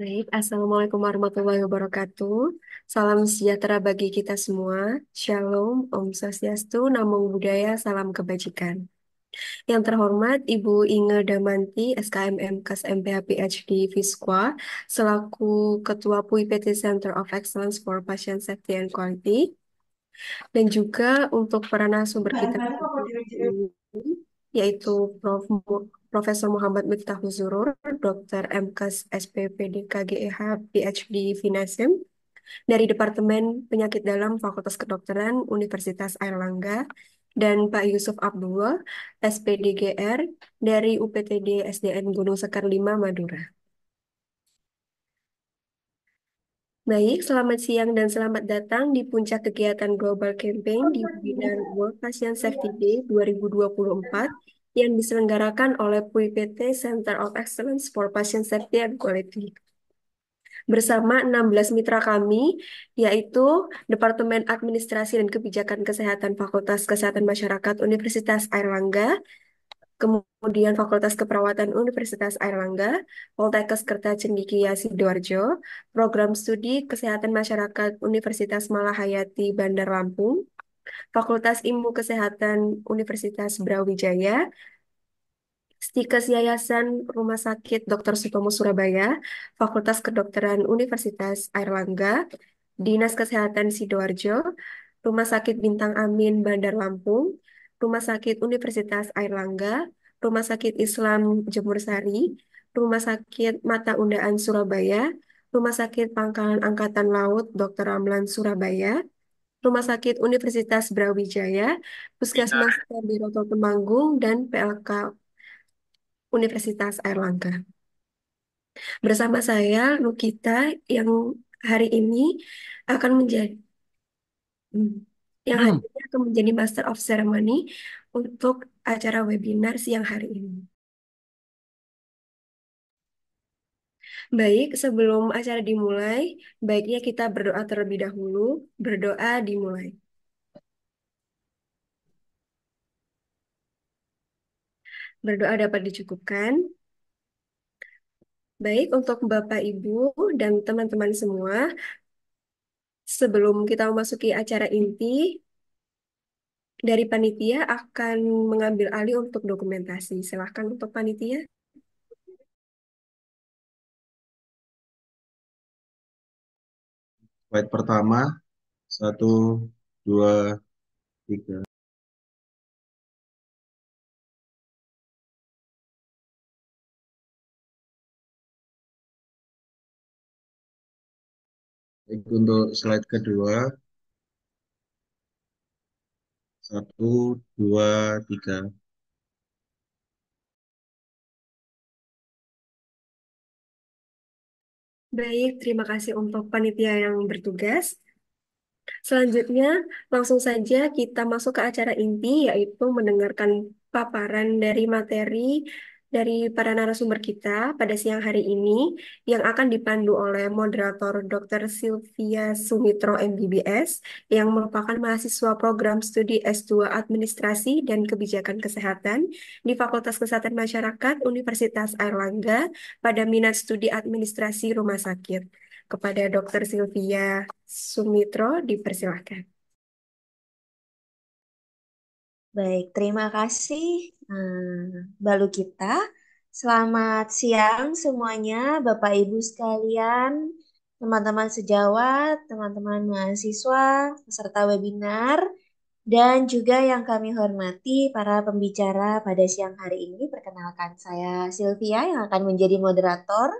Baik, Assalamualaikum warahmatullahi wabarakatuh. Salam sejahtera bagi kita semua. Shalom, Om Swastiastu, Namo Buddhaya, Salam Kebajikan. Yang terhormat Ibu Inge Damanti, SKM MKS MPH PhD Fiskwa, selaku Ketua PUI PT Center of Excellence for Patient Safety and Quality, dan juga untuk para narasumber kita, yaitu Prof. Profesor Muhammad Miftah Huzurur, Dr. MKes SPPD KGEH, PhD Finasim dari Departemen Penyakit Dalam Fakultas Kedokteran Universitas Airlangga, dan Pak Yusuf Abdullah, SPDGR, dari UPTD SDN Gunung Sekar 5, Madura. Baik, selamat siang dan selamat datang di puncak kegiatan Global Campaign di bidang World Patient Safety Day 2024 yang diselenggarakan oleh PUIPT Center of Excellence for Patient Safety and Quality bersama 16 mitra kami, yaitu Departemen Administrasi dan Kebijakan Kesehatan Fakultas Kesehatan Masyarakat Universitas Airlangga, kemudian Fakultas Keperawatan Universitas Airlangga, Poltekkes Kerta Cendikia Sidoarjo, Program Studi Kesehatan Masyarakat Universitas Malahayati Bandar Lampung, Fakultas Ilmu Kesehatan Universitas Brawijaya, Stikes Yayasan Rumah Sakit Dr. Sutomo Surabaya, Fakultas Kedokteran Universitas Airlangga, Dinas Kesehatan Sidoarjo, Rumah Sakit Bintang Amin Bandar Lampung, Rumah Sakit Universitas Airlangga, Rumah Sakit Islam Jemur Sari, Rumah Sakit Mata Undaan Surabaya, Rumah Sakit Pangkalan Angkatan Laut Dr. Ramlan Surabaya, Rumah Sakit Universitas Brawijaya, Puskesmas Biroto iya. Temanggung, dan PLK Universitas Airlangga. Bersama saya, Lukita, yang hari ini akan menjadi hmm, yang hari hmm. ini akan menjadi Master of Ceremony untuk acara webinar siang hari ini. Baik, sebelum acara dimulai, baiknya kita berdoa terlebih dahulu. Berdoa dimulai. Berdoa dapat dicukupkan. Baik, untuk Bapak, Ibu, dan teman-teman semua, sebelum kita memasuki acara inti, dari panitia akan mengambil alih untuk dokumentasi. Silahkan untuk panitia. Baik pertama, satu, dua, tiga. Baik, untuk slide kedua, satu, dua, tiga. Baik, terima kasih untuk panitia yang bertugas. Selanjutnya, langsung saja kita masuk ke acara inti, yaitu mendengarkan paparan dari materi dari para narasumber kita pada siang hari ini yang akan dipandu oleh moderator Dr. Sylvia Sumitro MBBS yang merupakan mahasiswa program studi S2 Administrasi dan Kebijakan Kesehatan di Fakultas Kesehatan Masyarakat Universitas Airlangga pada minat studi administrasi rumah sakit. Kepada Dr. Sylvia Sumitro dipersilahkan. Baik, terima kasih Nah, balu kita. Selamat siang semuanya, Bapak Ibu sekalian, teman-teman sejawat, teman-teman mahasiswa, peserta webinar, dan juga yang kami hormati para pembicara pada siang hari ini. Perkenalkan saya Sylvia yang akan menjadi moderator.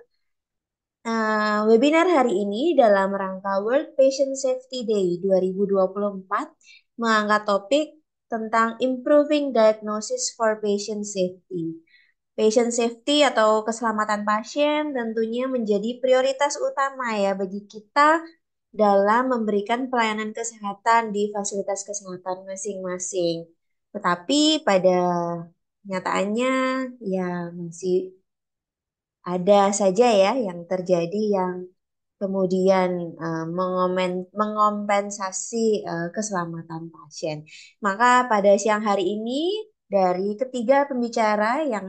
Uh, webinar hari ini dalam rangka World Patient Safety Day 2024 mengangkat topik tentang improving diagnosis for patient safety. Patient safety atau keselamatan pasien tentunya menjadi prioritas utama ya bagi kita dalam memberikan pelayanan kesehatan di fasilitas kesehatan masing-masing. Tetapi pada nyataannya ya masih ada saja ya yang terjadi yang kemudian eh, mengompensasi eh, keselamatan pasien. Maka pada siang hari ini dari ketiga pembicara yang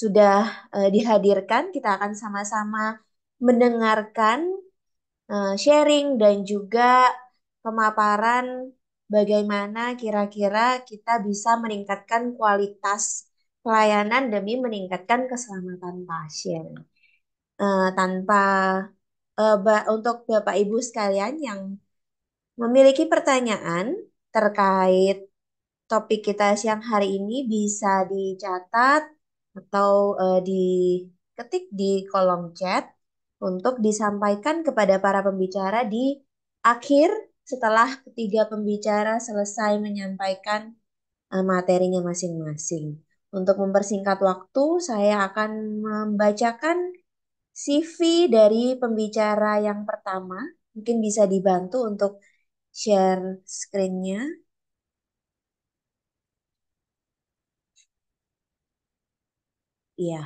sudah eh, dihadirkan, kita akan sama-sama mendengarkan sharing dan juga pemaparan bagaimana kira-kira kita bisa meningkatkan kualitas pelayanan demi meningkatkan keselamatan pasien. Uh, tanpa uh, untuk Bapak Ibu sekalian yang memiliki pertanyaan terkait topik kita siang hari ini bisa dicatat atau uh, diketik di kolom chat untuk disampaikan kepada para pembicara di akhir setelah ketiga pembicara selesai menyampaikan uh, materinya masing-masing. Untuk mempersingkat waktu, saya akan membacakan CV dari pembicara yang pertama. Mungkin bisa dibantu untuk share screen-nya. Iya,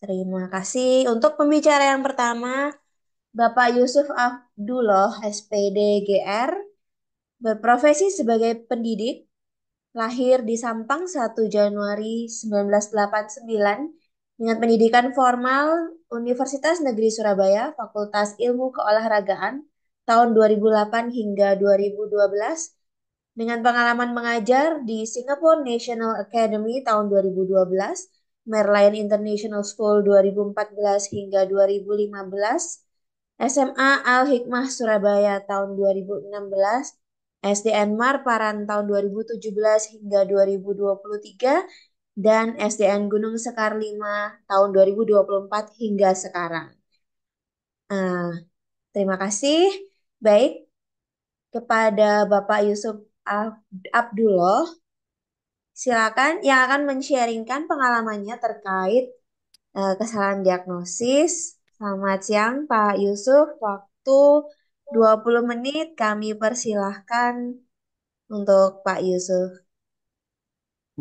terima kasih. Untuk pembicara yang pertama, Bapak Yusuf Abdullah, S.Pd.G.R, berprofesi sebagai pendidik, lahir di Sampang 1 Januari 1989 dengan pendidikan formal Universitas Negeri Surabaya, Fakultas Ilmu Keolahragaan tahun 2008 hingga 2012 dengan pengalaman mengajar di Singapore National Academy tahun 2012, Merlion International School 2014 hingga 2015, SMA Al-Hikmah Surabaya tahun 2016, SDN Marparan tahun 2017 hingga 2023 dan SDN Gunung Sekar 5 tahun 2024 hingga sekarang. Uh, terima kasih. Baik, kepada Bapak Yusuf Abdullah, silakan yang akan mensharingkan pengalamannya terkait uh, kesalahan diagnosis. Selamat siang Pak Yusuf, waktu 20 menit kami persilahkan untuk Pak Yusuf.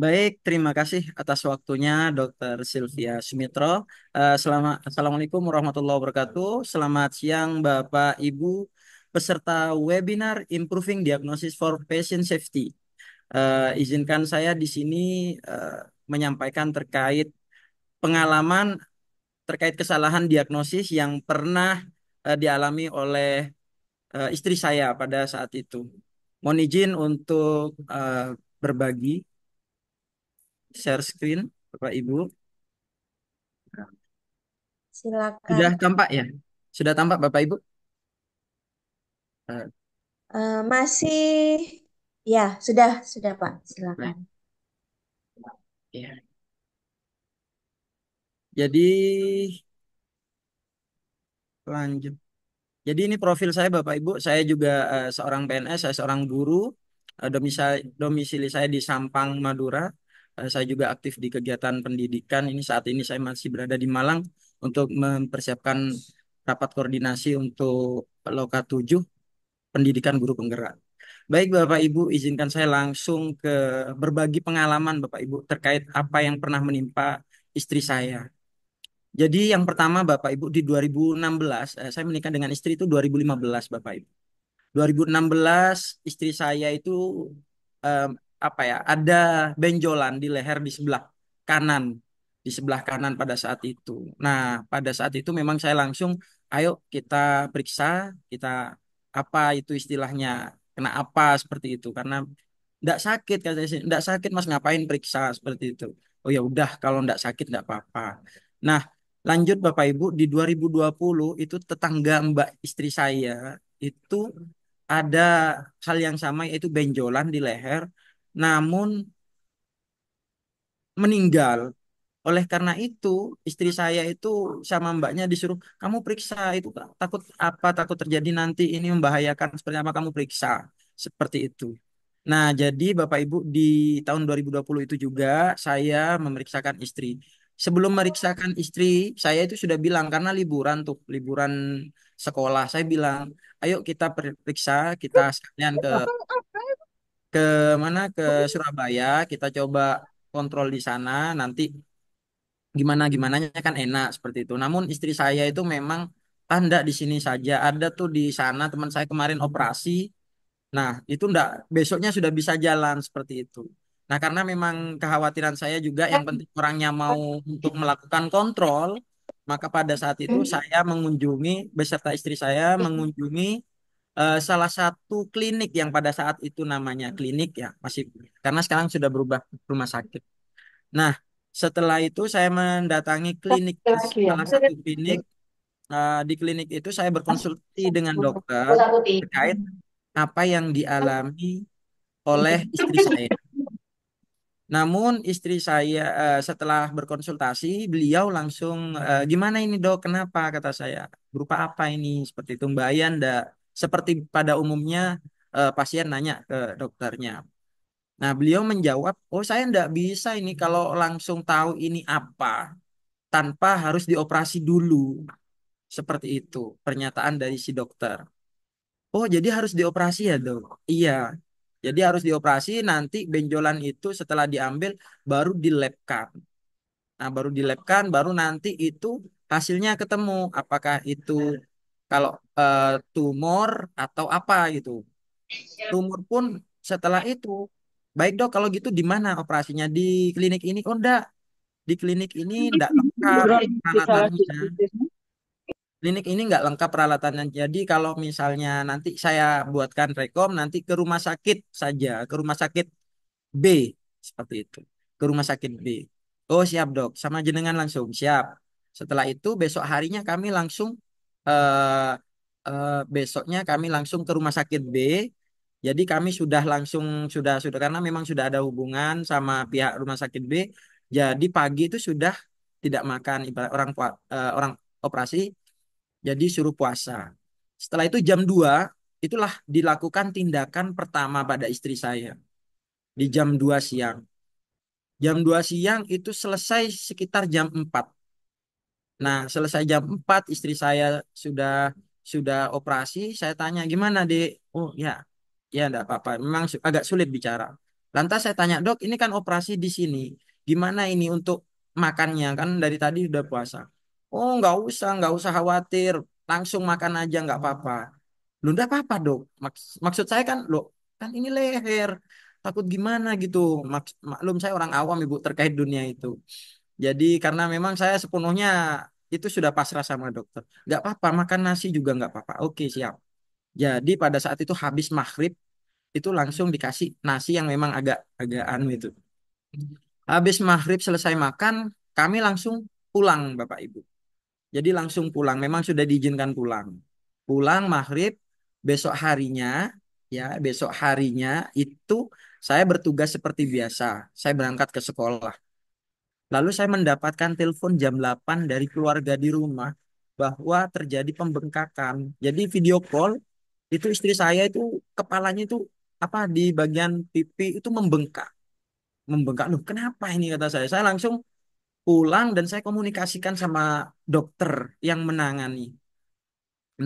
Baik, terima kasih atas waktunya, Dr. Sylvia Sumitro. Uh, eh, selama, Assalamualaikum warahmatullahi wabarakatuh. Selamat siang, Bapak Ibu, peserta webinar Improving Diagnosis for Patient Safety. Eh, izinkan saya di sini eh, menyampaikan terkait pengalaman terkait kesalahan diagnosis yang pernah eh, dialami oleh eh, istri saya pada saat itu. Mohon izin untuk eh, berbagi share screen, Bapak Ibu. Silakan. Sudah tampak ya? Sudah tampak Bapak Ibu? Uh, masih ya, sudah, sudah Pak. Silakan. Ya. Jadi lanjut. Jadi ini profil saya Bapak Ibu, saya juga uh, seorang PNS, saya seorang guru. Uh, domisili saya di Sampang, Madura. Eh, saya juga aktif di kegiatan pendidikan. Ini saat ini saya masih berada di Malang untuk mempersiapkan rapat koordinasi untuk Loka 7 Pendidikan Guru Penggerak. Baik Bapak Ibu, izinkan saya langsung ke berbagi pengalaman Bapak Ibu terkait apa yang pernah menimpa istri saya. Jadi yang pertama Bapak Ibu di 2016, eh, saya menikah dengan istri itu 2015 Bapak Ibu. 2016 istri saya itu eh, apa ya ada benjolan di leher di sebelah kanan di sebelah kanan pada saat itu nah pada saat itu memang saya langsung ayo kita periksa kita apa itu istilahnya kena apa seperti itu karena tidak sakit kata saya tidak sakit mas ngapain periksa seperti itu oh ya udah kalau tidak sakit tidak apa-apa nah lanjut bapak ibu di 2020 itu tetangga mbak istri saya itu ada hal yang sama yaitu benjolan di leher namun meninggal. Oleh karena itu, istri saya itu sama mbaknya disuruh, kamu periksa itu takut apa, takut terjadi nanti ini membahayakan seperti apa, kamu periksa. Seperti itu. Nah, jadi Bapak Ibu di tahun 2020 itu juga saya memeriksakan istri. Sebelum memeriksakan istri, saya itu sudah bilang karena liburan tuh, liburan sekolah. Saya bilang, ayo kita periksa, kita sekalian ke ke mana ke Surabaya kita coba kontrol di sana nanti gimana gimananya kan enak seperti itu namun istri saya itu memang tanda di sini saja ada tuh di sana teman saya kemarin operasi nah itu ndak besoknya sudah bisa jalan seperti itu nah karena memang kekhawatiran saya juga yang penting orangnya mau untuk melakukan kontrol maka pada saat itu hmm. saya mengunjungi beserta istri saya mengunjungi uh, salah satu klinik yang pada saat itu namanya klinik ya masih karena sekarang sudah berubah rumah sakit. Nah, setelah itu saya mendatangi klinik ya. salah satu klinik uh, di klinik itu saya berkonsultasi dengan dokter terkait apa yang dialami oleh istri saya. Namun istri saya uh, setelah berkonsultasi beliau langsung uh, gimana ini dok kenapa kata saya berupa apa ini seperti itu mbak Ayanda seperti pada umumnya uh, pasien nanya ke dokternya. Nah, beliau menjawab, "Oh, saya tidak bisa ini kalau langsung tahu ini apa tanpa harus dioperasi dulu." Seperti itu pernyataan dari si dokter. "Oh, jadi harus dioperasi ya, Dok?" "Iya." Jadi harus dioperasi nanti benjolan itu setelah diambil baru dilepkan, Nah, baru dilepkan baru nanti itu hasilnya ketemu apakah itu kalau uh, tumor atau apa gitu. Tumor pun setelah itu, baik dok kalau gitu di mana operasinya di klinik ini? Oh enggak, di klinik ini enggak lengkap peralatannya. Gitu ya? Klinik ini enggak lengkap peralatannya. Jadi kalau misalnya nanti saya buatkan rekom nanti ke rumah sakit saja, ke rumah sakit B seperti itu. Ke rumah sakit B. Oh siap dok, sama jenengan langsung siap. Setelah itu besok harinya kami langsung uh, eh, besoknya kami langsung ke rumah sakit B. Jadi kami sudah langsung sudah sudah karena memang sudah ada hubungan sama pihak rumah sakit B. Jadi pagi itu sudah tidak makan orang eh, orang operasi. Jadi suruh puasa. Setelah itu jam 2 itulah dilakukan tindakan pertama pada istri saya di jam 2 siang. Jam 2 siang itu selesai sekitar jam 4. Nah, selesai jam 4 istri saya sudah sudah operasi, saya tanya gimana dek? Oh ya, ya enggak apa-apa. Memang agak sulit bicara. Lantas saya tanya dok, ini kan operasi di sini, gimana ini untuk makannya kan dari tadi sudah puasa. Oh nggak usah, nggak usah khawatir, langsung makan aja nggak apa-apa. Lu enggak apa-apa dok. maksud saya kan lo kan ini leher, takut gimana gitu. Maks maklum saya orang awam ibu terkait dunia itu. Jadi karena memang saya sepenuhnya itu sudah pasrah sama dokter. Gak apa-apa, makan nasi juga gak apa-apa. Oke, siap. Jadi pada saat itu habis maghrib, itu langsung dikasih nasi yang memang agak agak anu itu. Habis maghrib selesai makan, kami langsung pulang Bapak Ibu. Jadi langsung pulang, memang sudah diizinkan pulang. Pulang maghrib, besok harinya, ya besok harinya itu saya bertugas seperti biasa. Saya berangkat ke sekolah. Lalu saya mendapatkan telepon jam 8 dari keluarga di rumah bahwa terjadi pembengkakan. Jadi video call itu istri saya itu kepalanya itu apa di bagian pipi itu membengkak. Membengkak. Loh, kenapa ini kata saya? Saya langsung pulang dan saya komunikasikan sama dokter yang menangani.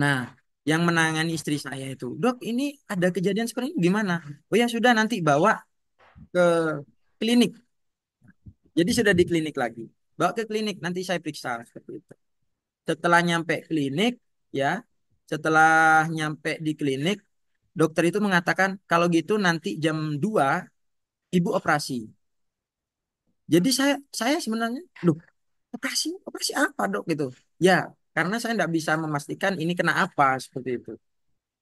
Nah, yang menangani istri saya itu, "Dok, ini ada kejadian seperti ini gimana?" "Oh ya sudah nanti bawa ke klinik jadi sudah di klinik lagi. Bawa ke klinik nanti saya periksa seperti itu. Setelah nyampe klinik ya, setelah nyampe di klinik dokter itu mengatakan kalau gitu nanti jam 2 ibu operasi. Jadi saya saya sebenarnya loh operasi operasi apa dok gitu. Ya karena saya tidak bisa memastikan ini kena apa seperti itu.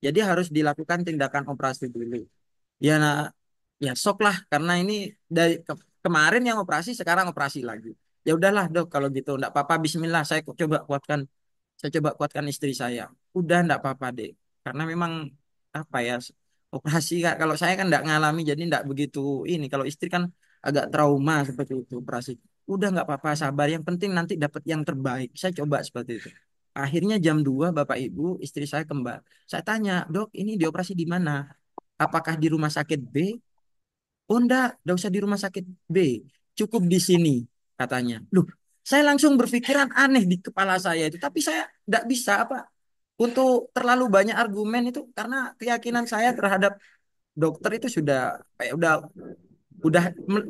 Jadi harus dilakukan tindakan operasi dulu. Ya, nah, ya sok lah karena ini dari kemarin yang operasi sekarang operasi lagi ya udahlah dok kalau gitu enggak apa-apa Bismillah saya coba kuatkan saya coba kuatkan istri saya udah enggak apa-apa deh karena memang apa ya operasi kak kalau saya kan enggak ngalami jadi enggak begitu ini kalau istri kan agak trauma seperti itu operasi udah enggak apa-apa sabar yang penting nanti dapat yang terbaik saya coba seperti itu akhirnya jam 2 Bapak Ibu istri saya kembali saya tanya dok ini dioperasi di mana apakah di rumah sakit B Oh enggak, enggak usah di rumah sakit B, cukup di sini katanya. Loh, saya langsung berpikiran aneh di kepala saya itu, tapi saya enggak bisa apa untuk terlalu banyak argumen itu karena keyakinan saya terhadap dokter itu sudah kayak udah udah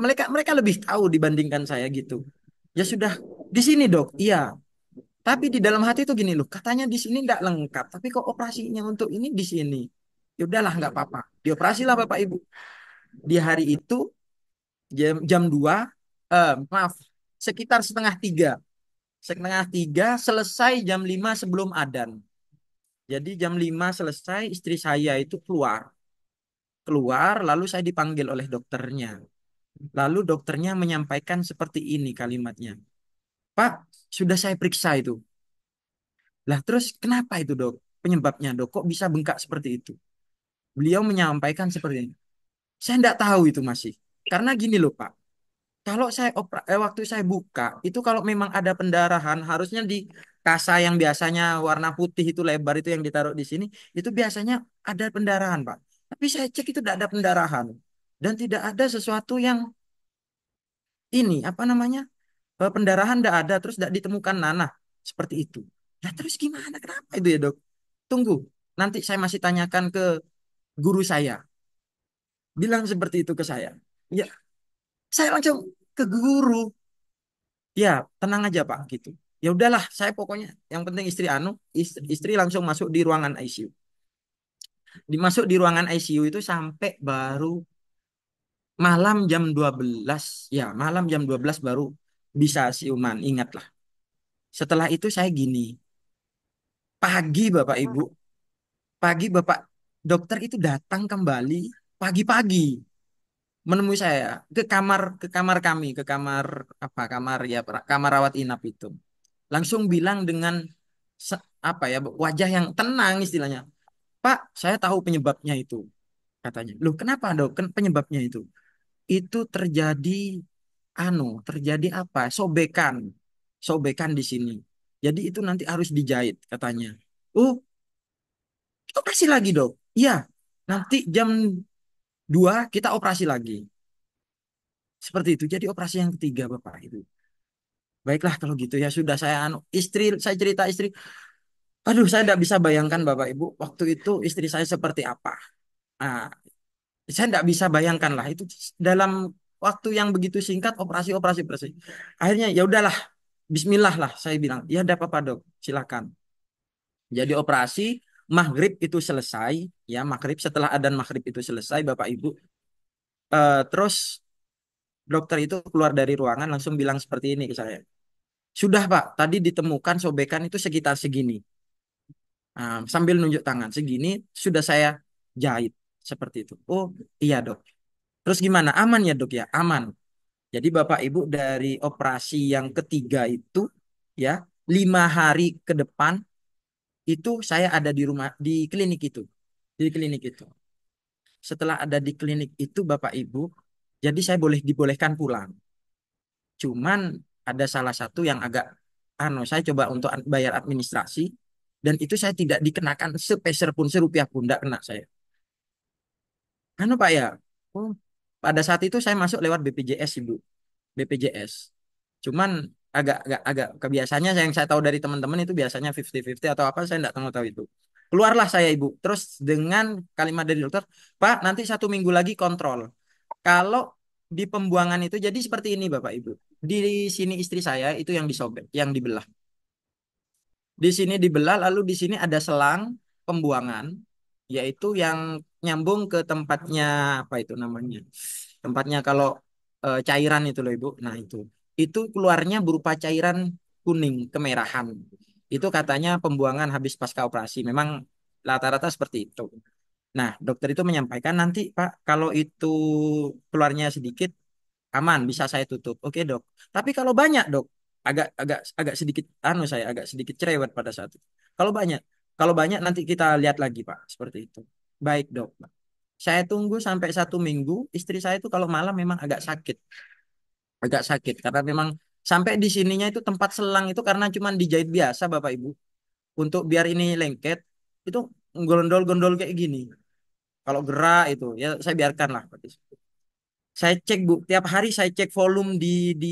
mereka mereka lebih tahu dibandingkan saya gitu. Ya sudah di sini dok, iya. Tapi di dalam hati itu gini loh, katanya di sini enggak lengkap, tapi kok operasinya untuk ini di sini. Ya udahlah nggak apa-apa, dioperasilah bapak ibu di hari itu jam jam dua eh, maaf sekitar setengah tiga setengah tiga selesai jam lima sebelum adan jadi jam lima selesai istri saya itu keluar keluar lalu saya dipanggil oleh dokternya lalu dokternya menyampaikan seperti ini kalimatnya Pak sudah saya periksa itu lah terus kenapa itu dok penyebabnya dok kok bisa bengkak seperti itu beliau menyampaikan seperti ini saya tidak tahu itu masih. Karena gini loh Pak, kalau saya opera, eh, waktu saya buka itu kalau memang ada pendarahan harusnya di kasa yang biasanya warna putih itu lebar itu yang ditaruh di sini itu biasanya ada pendarahan Pak. Tapi saya cek itu tidak ada pendarahan dan tidak ada sesuatu yang ini apa namanya eh, pendarahan tidak ada terus tidak ditemukan nanah seperti itu. Nah terus gimana kenapa itu ya dok? Tunggu nanti saya masih tanyakan ke guru saya bilang seperti itu ke saya. Ya, saya langsung ke guru. Ya, tenang aja Pak gitu. Ya udahlah, saya pokoknya yang penting istri Anu, istri, istri langsung masuk di ruangan ICU. Dimasuk di ruangan ICU itu sampai baru malam jam 12. Ya, malam jam 12 baru bisa siuman, ingatlah. Setelah itu saya gini. Pagi Bapak Ibu, pagi Bapak dokter itu datang kembali pagi-pagi menemui saya ke kamar ke kamar kami ke kamar apa kamar ya kamar rawat inap itu langsung bilang dengan apa ya wajah yang tenang istilahnya Pak saya tahu penyebabnya itu katanya loh kenapa dok Ken penyebabnya itu itu terjadi anu terjadi apa sobekan sobekan di sini jadi itu nanti harus dijahit katanya uh oh, kita kasih lagi dok iya nanti jam Dua, kita operasi lagi. Seperti itu. Jadi operasi yang ketiga Bapak itu. Baiklah kalau gitu ya sudah saya anu istri saya cerita istri. Aduh saya tidak bisa bayangkan Bapak Ibu waktu itu istri saya seperti apa. Nah, saya tidak bisa bayangkan lah itu dalam waktu yang begitu singkat operasi operasi operasi. Akhirnya ya udahlah Bismillah lah saya bilang ya ada apa-apa dok silakan. Jadi operasi maghrib itu selesai ya maghrib setelah adan maghrib itu selesai bapak ibu uh, terus dokter itu keluar dari ruangan langsung bilang seperti ini ke saya sudah pak tadi ditemukan sobekan itu sekitar segini uh, sambil nunjuk tangan segini sudah saya jahit seperti itu oh iya dok terus gimana aman ya dok ya aman jadi bapak ibu dari operasi yang ketiga itu ya lima hari ke depan itu saya ada di rumah di klinik itu di klinik itu setelah ada di klinik itu bapak ibu jadi saya boleh dibolehkan pulang cuman ada salah satu yang agak ano saya coba untuk bayar administrasi dan itu saya tidak dikenakan sepeser pun serupiah pun tidak kena saya anu pak ya oh, pada saat itu saya masuk lewat BPJS ibu BPJS cuman agak agak agak kebiasaannya yang saya tahu dari teman-teman itu biasanya 50-50 atau apa saya tidak tahu tahu itu keluarlah saya ibu terus dengan kalimat dari dokter pak nanti satu minggu lagi kontrol kalau di pembuangan itu jadi seperti ini bapak ibu di sini istri saya itu yang disobek yang dibelah di sini dibelah lalu di sini ada selang pembuangan yaitu yang nyambung ke tempatnya apa itu namanya tempatnya kalau e, cairan itu loh ibu nah itu itu keluarnya berupa cairan kuning kemerahan. Itu katanya pembuangan habis pasca operasi. Memang rata-rata seperti itu. Nah, dokter itu menyampaikan nanti Pak, kalau itu keluarnya sedikit aman, bisa saya tutup. Oke, Dok. Tapi kalau banyak, Dok, agak agak agak sedikit anu saya agak sedikit cerewet pada saat itu. Kalau banyak, kalau banyak nanti kita lihat lagi Pak, seperti itu. Baik dok. Saya tunggu sampai satu minggu. Istri saya itu kalau malam memang agak sakit agak sakit karena memang sampai di sininya itu tempat selang itu karena cuman dijahit biasa Bapak Ibu. Untuk biar ini lengket itu gondol-gondol kayak gini. Kalau gerak itu ya saya biarkan lah Saya cek Bu, tiap hari saya cek volume di di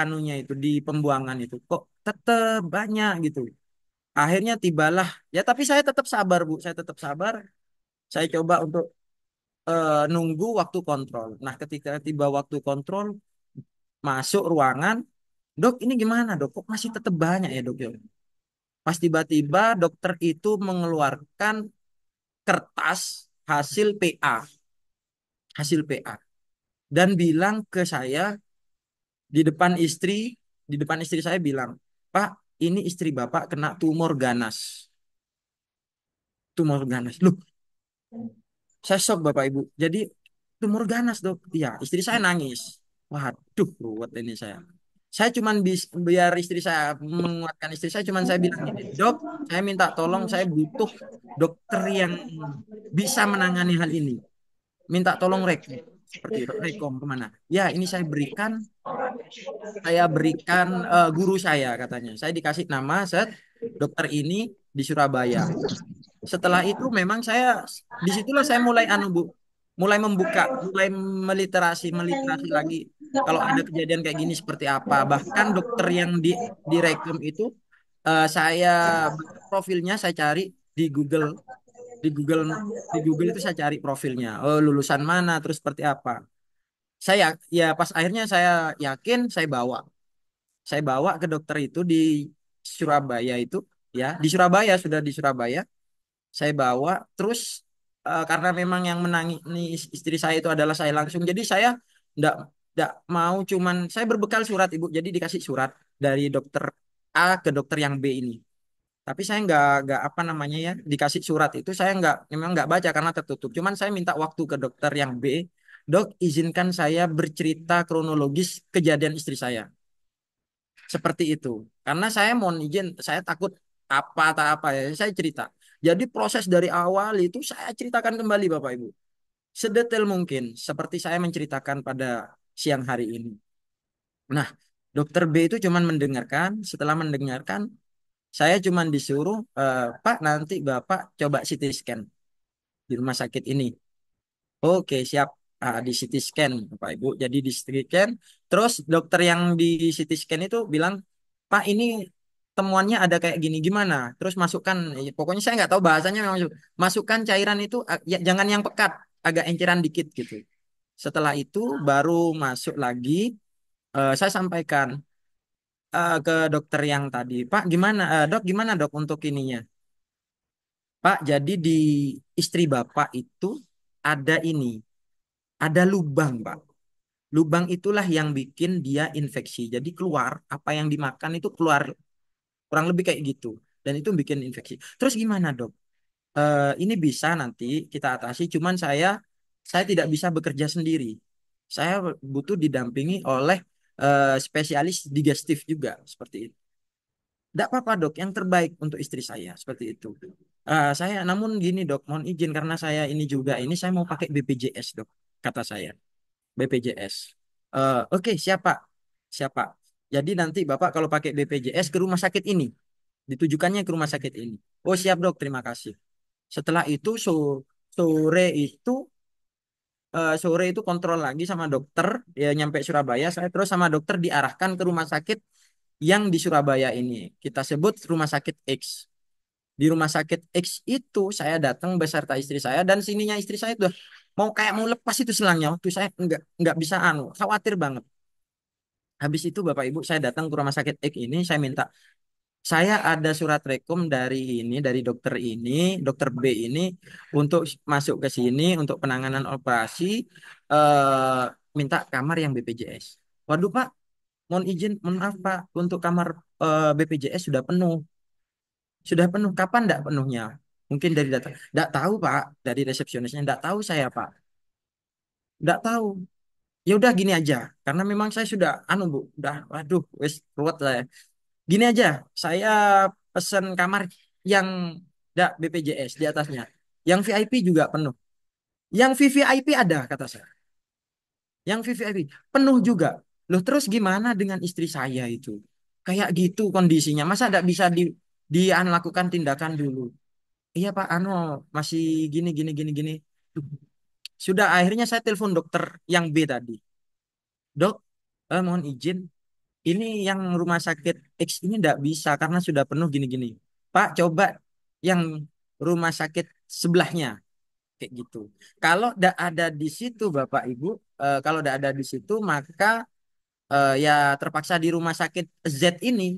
anunya itu di pembuangan itu kok tetap banyak gitu. Akhirnya tibalah ya tapi saya tetap sabar Bu, saya tetap sabar. Saya coba untuk uh, nunggu waktu kontrol. Nah, ketika tiba waktu kontrol masuk ruangan dok ini gimana dok kok masih tetap banyak ya dok ya pas tiba-tiba dokter itu mengeluarkan kertas hasil PA hasil PA dan bilang ke saya di depan istri di depan istri saya bilang Pak ini istri bapak kena tumor ganas tumor ganas loh saya shock bapak ibu jadi tumor ganas dok iya istri saya nangis Waduh, ruwet ini saya. Saya cuma biar istri saya menguatkan istri saya cuma saya bilang ini, "Dok, saya minta tolong saya butuh dokter yang bisa menangani hal ini. Minta tolong rek seperti itu rekom kemana ya ini saya berikan saya berikan uh, guru saya katanya saya dikasih nama set dokter ini di Surabaya setelah itu memang saya disitulah saya mulai anu bu mulai membuka mulai meliterasi meliterasi lagi kalau ada kejadian kayak gini seperti apa. Bahkan dokter yang di direkam itu uh, saya profilnya saya cari di Google di Google di Google itu saya cari profilnya. Oh, lulusan mana terus seperti apa. Saya ya, ya pas akhirnya saya yakin saya bawa. Saya bawa ke dokter itu di Surabaya itu ya, di Surabaya sudah di Surabaya. Saya bawa terus uh, karena memang yang menangis istri saya itu adalah saya langsung. Jadi saya enggak tidak mau cuman saya berbekal surat ibu jadi dikasih surat dari dokter A ke dokter yang B ini tapi saya nggak nggak apa namanya ya dikasih surat itu saya nggak memang nggak baca karena tertutup cuman saya minta waktu ke dokter yang B dok izinkan saya bercerita kronologis kejadian istri saya seperti itu karena saya mohon izin saya takut apa tak apa ya saya cerita jadi proses dari awal itu saya ceritakan kembali bapak ibu sedetail mungkin seperti saya menceritakan pada siang hari ini. Nah, dokter B itu cuman mendengarkan, setelah mendengarkan saya cuman disuruh e, Pak nanti Bapak coba CT scan di rumah sakit ini. Oke, siap. Nah, di CT scan Bapak Ibu. Jadi di CT scan, terus dokter yang di CT scan itu bilang, "Pak, ini temuannya ada kayak gini gimana?" Terus masukkan ya, pokoknya saya nggak tahu bahasanya memang. Masukkan cairan itu ah, ya, jangan yang pekat, agak enceran dikit gitu. Setelah itu baru masuk lagi uh, saya sampaikan uh, ke dokter yang tadi, Pak gimana uh, dok gimana dok untuk ininya? Pak jadi di istri bapak itu ada ini ada lubang Pak. Lubang itulah yang bikin dia infeksi. Jadi keluar apa yang dimakan itu keluar kurang lebih kayak gitu dan itu bikin infeksi. Terus gimana dok? uh, ini bisa nanti kita atasi. Cuman saya saya tidak bisa bekerja sendiri. Saya butuh didampingi oleh uh, spesialis digestif juga seperti itu. Tidak apa-apa dok, yang terbaik untuk istri saya seperti itu. Uh, saya namun gini dok, mohon izin karena saya ini juga ini saya mau pakai BPJS dok, kata saya. BPJS. Uh, eh, Oke okay, siapa siapa. Jadi nanti bapak kalau pakai BPJS ke rumah sakit ini, ditujukannya ke rumah sakit ini. Oh siap dok, terima kasih. Setelah itu so, sore itu uh, sore itu kontrol lagi sama dokter ya nyampe Surabaya saya terus sama dokter diarahkan ke rumah sakit yang di Surabaya ini kita sebut rumah sakit X di rumah sakit X itu saya datang beserta istri saya dan sininya istri saya itu mau kayak mau lepas itu selangnya waktu saya nggak nggak bisa anu khawatir banget habis itu bapak ibu saya datang ke rumah sakit X ini saya minta saya ada surat rekom dari ini, dari dokter ini, dokter B ini untuk masuk ke sini untuk penanganan operasi eh, minta kamar yang BPJS. Waduh Pak, mohon izin, mohon maaf Pak, untuk kamar eh, BPJS sudah penuh. Sudah penuh, kapan tidak penuhnya? Mungkin dari data. Tidak tahu Pak, dari resepsionisnya tidak tahu saya Pak. Tidak tahu. Ya udah gini aja, karena memang saya sudah anu Bu, udah waduh wes ruwet saya. Gini aja, saya pesen kamar yang tidak BPJS di atasnya. Yang VIP juga penuh. Yang VVIP ada, kata saya. Yang VVIP penuh juga. Loh terus gimana dengan istri saya itu? Kayak gitu kondisinya. Masa tidak bisa di, dilakukan tindakan dulu? Iya Pak, Ano masih gini, gini, gini, gini. Sudah akhirnya saya telepon dokter yang B tadi. Dok, eh, mohon izin ini yang rumah sakit X ini tidak bisa karena sudah penuh gini-gini. Pak, coba yang rumah sakit sebelahnya kayak gitu. Kalau tidak ada di situ Bapak Ibu, e, kalau tidak ada di situ maka e, ya terpaksa di rumah sakit Z ini.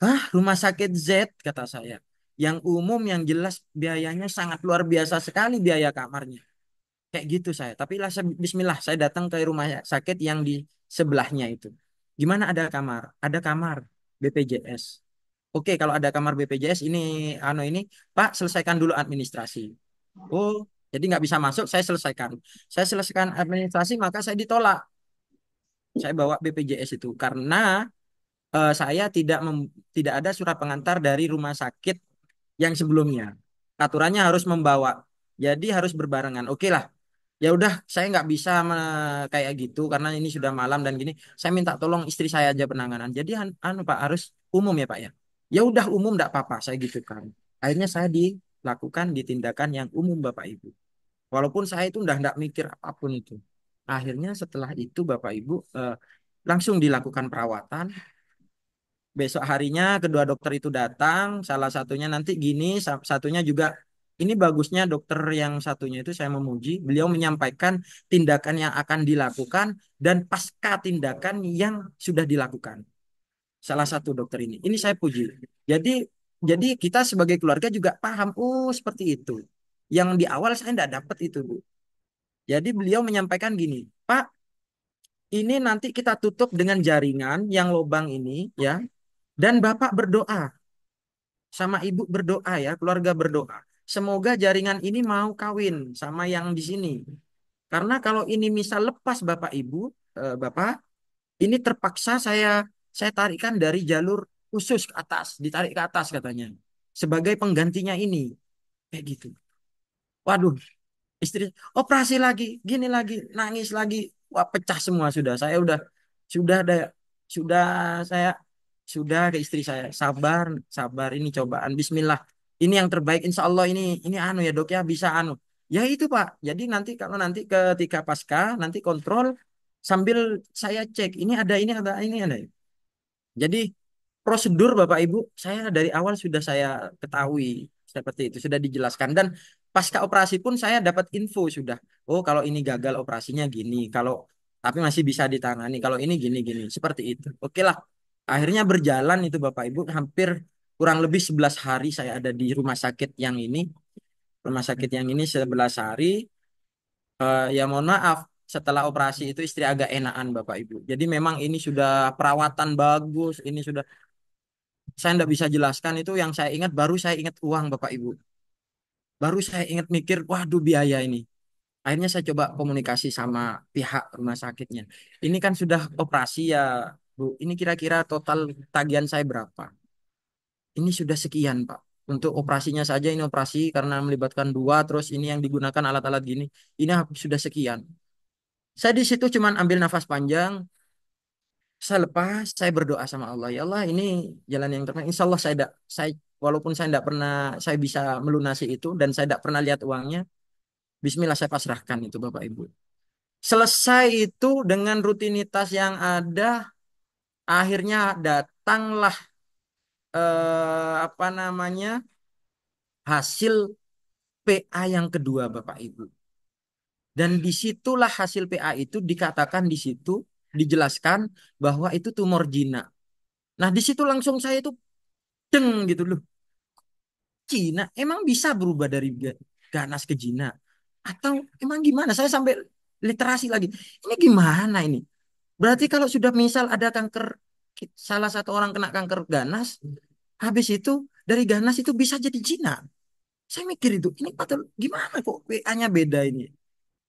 Hah, rumah sakit Z kata saya. Yang umum yang jelas biayanya sangat luar biasa sekali biaya kamarnya. Kayak gitu saya. Tapi lah bismillah saya datang ke rumah sakit yang di sebelahnya itu. Gimana ada kamar? Ada kamar BPJS. Oke, kalau ada kamar BPJS ini, ano ini, Pak selesaikan dulu administrasi. Oh, jadi nggak bisa masuk, saya selesaikan. Saya selesaikan administrasi, maka saya ditolak. Saya bawa BPJS itu karena uh, saya tidak mem, tidak ada surat pengantar dari rumah sakit yang sebelumnya. Aturannya harus membawa. Jadi harus berbarengan. Oke lah, ya udah saya nggak bisa kayak gitu karena ini sudah malam dan gini saya minta tolong istri saya aja penanganan jadi anu pak harus umum ya pak ya ya udah umum nggak apa-apa saya gitu kan akhirnya saya dilakukan ditindakan yang umum bapak ibu walaupun saya itu udah nggak mikir apapun itu akhirnya setelah itu bapak ibu eh, langsung dilakukan perawatan besok harinya kedua dokter itu datang salah satunya nanti gini satunya juga ini bagusnya dokter yang satunya itu saya memuji, beliau menyampaikan tindakan yang akan dilakukan dan pasca tindakan yang sudah dilakukan. Salah satu dokter ini. Ini saya puji. Jadi jadi kita sebagai keluarga juga paham, oh seperti itu. Yang di awal saya tidak dapat itu, Bu. Jadi beliau menyampaikan gini, Pak, ini nanti kita tutup dengan jaringan yang lobang ini ya. Dan Bapak berdoa. Sama Ibu berdoa ya, keluarga berdoa Semoga jaringan ini mau kawin sama yang di sini. Karena kalau ini misal lepas Bapak Ibu, eh, Bapak, ini terpaksa saya saya tarikan dari jalur khusus ke atas, ditarik ke atas katanya. Sebagai penggantinya ini. Kayak gitu. Waduh, istri operasi lagi, gini lagi, nangis lagi. Wah, pecah semua sudah. Saya udah sudah ada sudah saya sudah ke istri saya sabar sabar ini cobaan bismillah ini yang terbaik insya Allah ini ini anu ya dok ya bisa anu ya itu pak jadi nanti kalau nanti ketika pasca nanti kontrol sambil saya cek ini ada ini ada ini ada jadi prosedur bapak ibu saya dari awal sudah saya ketahui seperti itu sudah dijelaskan dan pasca operasi pun saya dapat info sudah oh kalau ini gagal operasinya gini kalau tapi masih bisa ditangani kalau ini gini gini seperti itu oke lah akhirnya berjalan itu bapak ibu hampir kurang lebih 11 hari saya ada di rumah sakit yang ini. Rumah sakit hmm. yang ini 11 hari. Uh, ya mohon maaf, setelah operasi itu istri agak enakan Bapak Ibu. Jadi memang ini sudah perawatan bagus, ini sudah saya tidak bisa jelaskan itu yang saya ingat baru saya ingat uang Bapak Ibu. Baru saya ingat mikir, waduh biaya ini. Akhirnya saya coba komunikasi sama pihak rumah sakitnya. Ini kan sudah operasi ya Bu, ini kira-kira total tagihan saya berapa? ini sudah sekian Pak. Untuk operasinya saja ini operasi karena melibatkan dua, terus ini yang digunakan alat-alat gini, ini sudah sekian. Saya di situ cuman ambil nafas panjang, saya lepas, saya berdoa sama Allah, ya Allah ini jalan yang terbaik. Insya Allah saya tidak, saya walaupun saya tidak pernah, saya bisa melunasi itu dan saya tidak pernah lihat uangnya. Bismillah saya pasrahkan itu Bapak Ibu. Selesai itu dengan rutinitas yang ada, akhirnya datanglah eh, apa namanya hasil PA yang kedua Bapak Ibu. Dan disitulah hasil PA itu dikatakan di situ dijelaskan bahwa itu tumor jinak Nah di situ langsung saya itu deng gitu loh. Cina emang bisa berubah dari ganas ke jina atau emang gimana? Saya sampai literasi lagi. Ini gimana ini? Berarti kalau sudah misal ada kanker sakit, salah satu orang kena kanker ganas, hmm. habis itu dari ganas itu bisa jadi jinak. Saya mikir itu, ini patol gimana kok wa nya beda ini?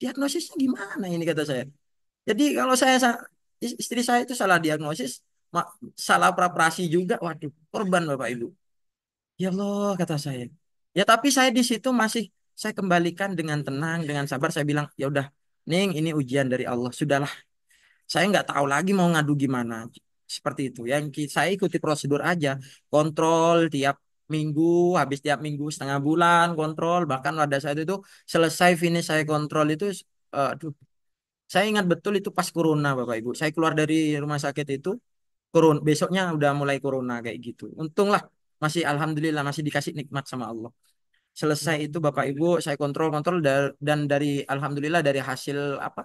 Diagnosisnya gimana ini kata saya. Jadi kalau saya istri saya itu salah diagnosis, salah praprasi juga, waduh, korban Bapak Ibu. Ya Allah kata saya. Ya tapi saya di situ masih saya kembalikan dengan tenang, dengan sabar saya bilang, ya udah, Ning, ini ujian dari Allah. Sudahlah, saya nggak tahu lagi mau ngadu gimana seperti itu. Yang saya ikuti prosedur aja, kontrol tiap minggu, habis tiap minggu setengah bulan kontrol, bahkan pada saat itu selesai finish saya kontrol itu, eh, aduh, saya ingat betul itu pas corona bapak ibu. Saya keluar dari rumah sakit itu, corona, besoknya udah mulai corona kayak gitu. Untunglah masih alhamdulillah masih dikasih nikmat sama Allah. Selesai itu bapak ibu saya kontrol kontrol dan dari alhamdulillah dari hasil apa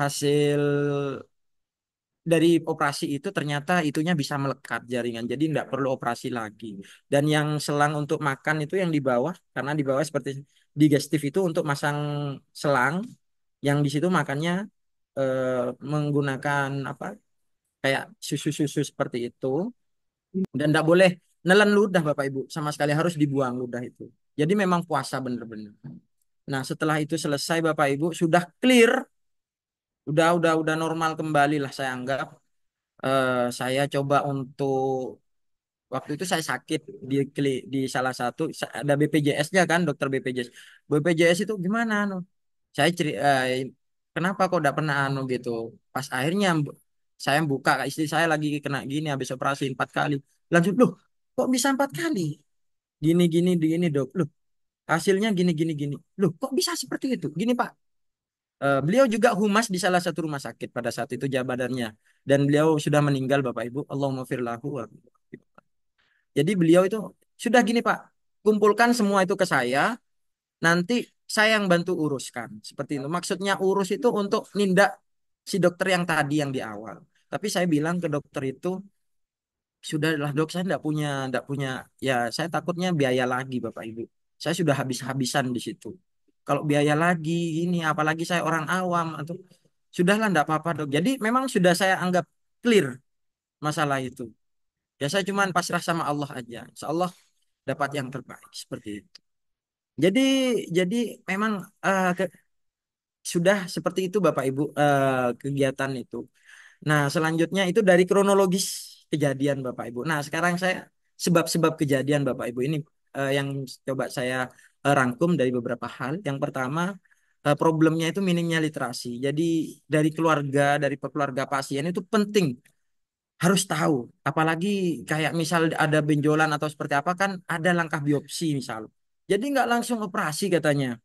hasil dari operasi itu ternyata itunya bisa melekat jaringan jadi tidak perlu operasi lagi dan yang selang untuk makan itu yang di bawah karena di bawah seperti digestif itu untuk masang selang yang di situ makannya eh, menggunakan apa kayak susu-susu seperti itu dan tidak boleh nelen ludah Bapak Ibu sama sekali harus dibuang ludah itu jadi memang puasa benar-benar nah setelah itu selesai Bapak Ibu sudah clear udah udah udah normal kembali lah saya anggap eh, saya coba untuk waktu itu saya sakit di klik di salah satu ada BPJS-nya kan dokter BPJS BPJS itu gimana anu saya ceri eh, kenapa kok tidak pernah anu gitu pas akhirnya saya buka istri saya lagi kena gini habis operasi empat kali lanjut loh kok bisa empat kali gini gini gini dok loh hasilnya gini gini gini loh kok bisa seperti itu gini pak Eh, beliau juga humas di salah satu rumah sakit pada saat itu jabatannya dan beliau sudah meninggal Bapak Ibu Allahumma firlahu jadi beliau itu sudah gini Pak kumpulkan semua itu ke saya nanti saya yang bantu uruskan seperti itu maksudnya urus itu untuk nindak si dokter yang tadi yang di awal tapi saya bilang ke dokter itu sudahlah dok saya tidak punya tidak punya ya saya takutnya biaya lagi Bapak Ibu saya sudah habis-habisan di situ kalau biaya lagi ini apalagi saya orang awam atau sudahlah enggak apa-apa dok jadi memang sudah saya anggap clear masalah itu ya saya cuman pasrah sama Allah aja Insya Allah dapat yang terbaik seperti itu jadi jadi memang uh, ke, sudah seperti itu Bapak Ibu uh, kegiatan itu nah selanjutnya itu dari kronologis kejadian Bapak Ibu nah sekarang saya sebab-sebab kejadian Bapak Ibu ini uh, yang coba saya Eh, rangkum dari beberapa hal. Yang pertama, eh, problemnya itu minimnya literasi. Jadi dari keluarga, dari keluarga pasien itu penting harus tahu. Apalagi kayak misal ada benjolan atau seperti apa kan ada langkah biopsi misal. Jadi nggak langsung operasi katanya.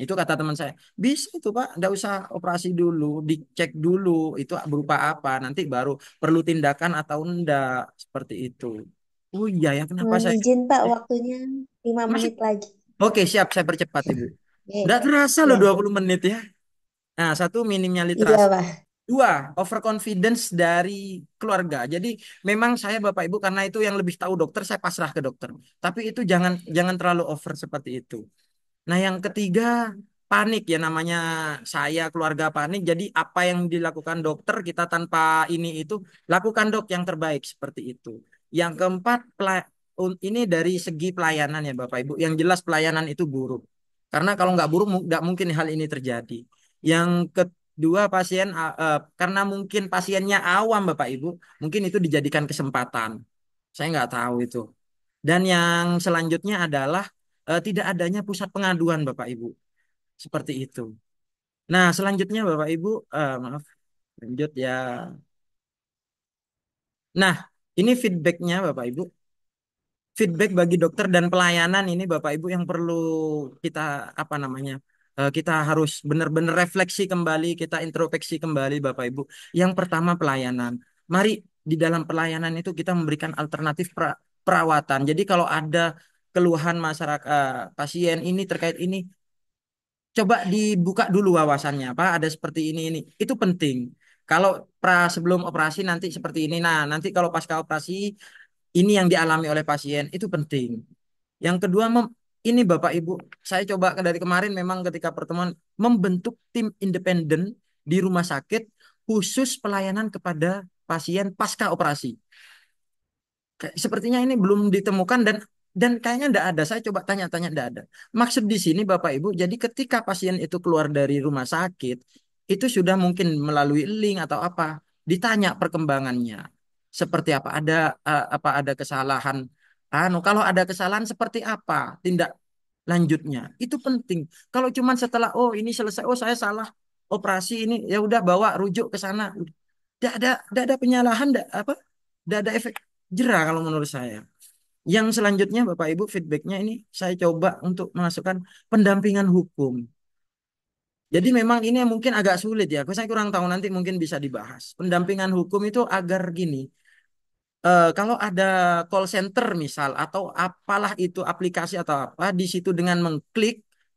Itu kata teman saya. Bisa itu Pak, nggak usah operasi dulu, dicek dulu itu berupa apa, nanti baru perlu tindakan atau enggak seperti itu. Oh iya ya, kenapa Mohon saya izin Pak, eh, waktunya lima menit lagi. Oke, siap. Saya percepat, Ibu. Udah terasa loh iya. dua 20 menit ya. Nah, satu minimnya literasi. Iya, Pak. Dua, overconfidence dari keluarga. Jadi memang saya Bapak Ibu karena itu yang lebih tahu dokter, saya pasrah ke dokter. Tapi itu jangan jangan terlalu over seperti itu. Nah, yang ketiga, panik ya namanya saya keluarga panik. Jadi apa yang dilakukan dokter kita tanpa ini itu, lakukan dok yang terbaik seperti itu. Yang keempat, ini dari segi pelayanan ya Bapak Ibu. Yang jelas pelayanan itu buruk. Karena kalau nggak buruk nggak mungkin hal ini terjadi. Yang kedua pasien uh, karena mungkin pasiennya awam Bapak Ibu, mungkin itu dijadikan kesempatan. Saya nggak tahu itu. Dan yang selanjutnya adalah uh, tidak adanya pusat pengaduan Bapak Ibu. Seperti itu. Nah, selanjutnya Bapak Ibu, uh, maaf, lanjut ya. Nah, ini feedbacknya Bapak Ibu feedback bagi dokter dan pelayanan ini Bapak Ibu yang perlu kita apa namanya eh, kita harus benar-benar refleksi kembali kita introspeksi kembali Bapak Ibu yang pertama pelayanan mari di dalam pelayanan itu kita memberikan alternatif perawatan jadi kalau ada keluhan masyarakat eh, pasien ini terkait ini coba dibuka dulu wawasannya Pak ada seperti ini ini itu penting kalau pra sebelum operasi nanti seperti ini. Nah, nanti kalau pasca operasi ini yang dialami oleh pasien itu penting. Yang kedua, ini Bapak Ibu, saya coba dari kemarin memang ketika pertemuan membentuk tim independen di rumah sakit khusus pelayanan kepada pasien pasca operasi. Sepertinya ini belum ditemukan dan dan kayaknya tidak ada. Saya coba tanya-tanya tidak ada. Maksud di sini Bapak Ibu, jadi ketika pasien itu keluar dari rumah sakit itu sudah mungkin melalui link atau apa ditanya perkembangannya seperti apa ada uh, apa ada kesalahan anu kalau ada kesalahan seperti apa tindak lanjutnya itu penting kalau cuman setelah oh ini selesai oh saya salah operasi ini ya udah bawa rujuk ke sana tidak ada tidak ada penyalahan tidak apa tidak ada efek jerah kalau menurut saya yang selanjutnya Bapak Ibu feedbacknya ini saya coba untuk masukkan pendampingan hukum jadi memang ini mungkin agak sulit ya. Saya kurang tahu nanti mungkin bisa dibahas. Pendampingan hukum itu agar gini. Uh, kalau ada call center misal atau apalah itu aplikasi atau apa di situ dengan mengklik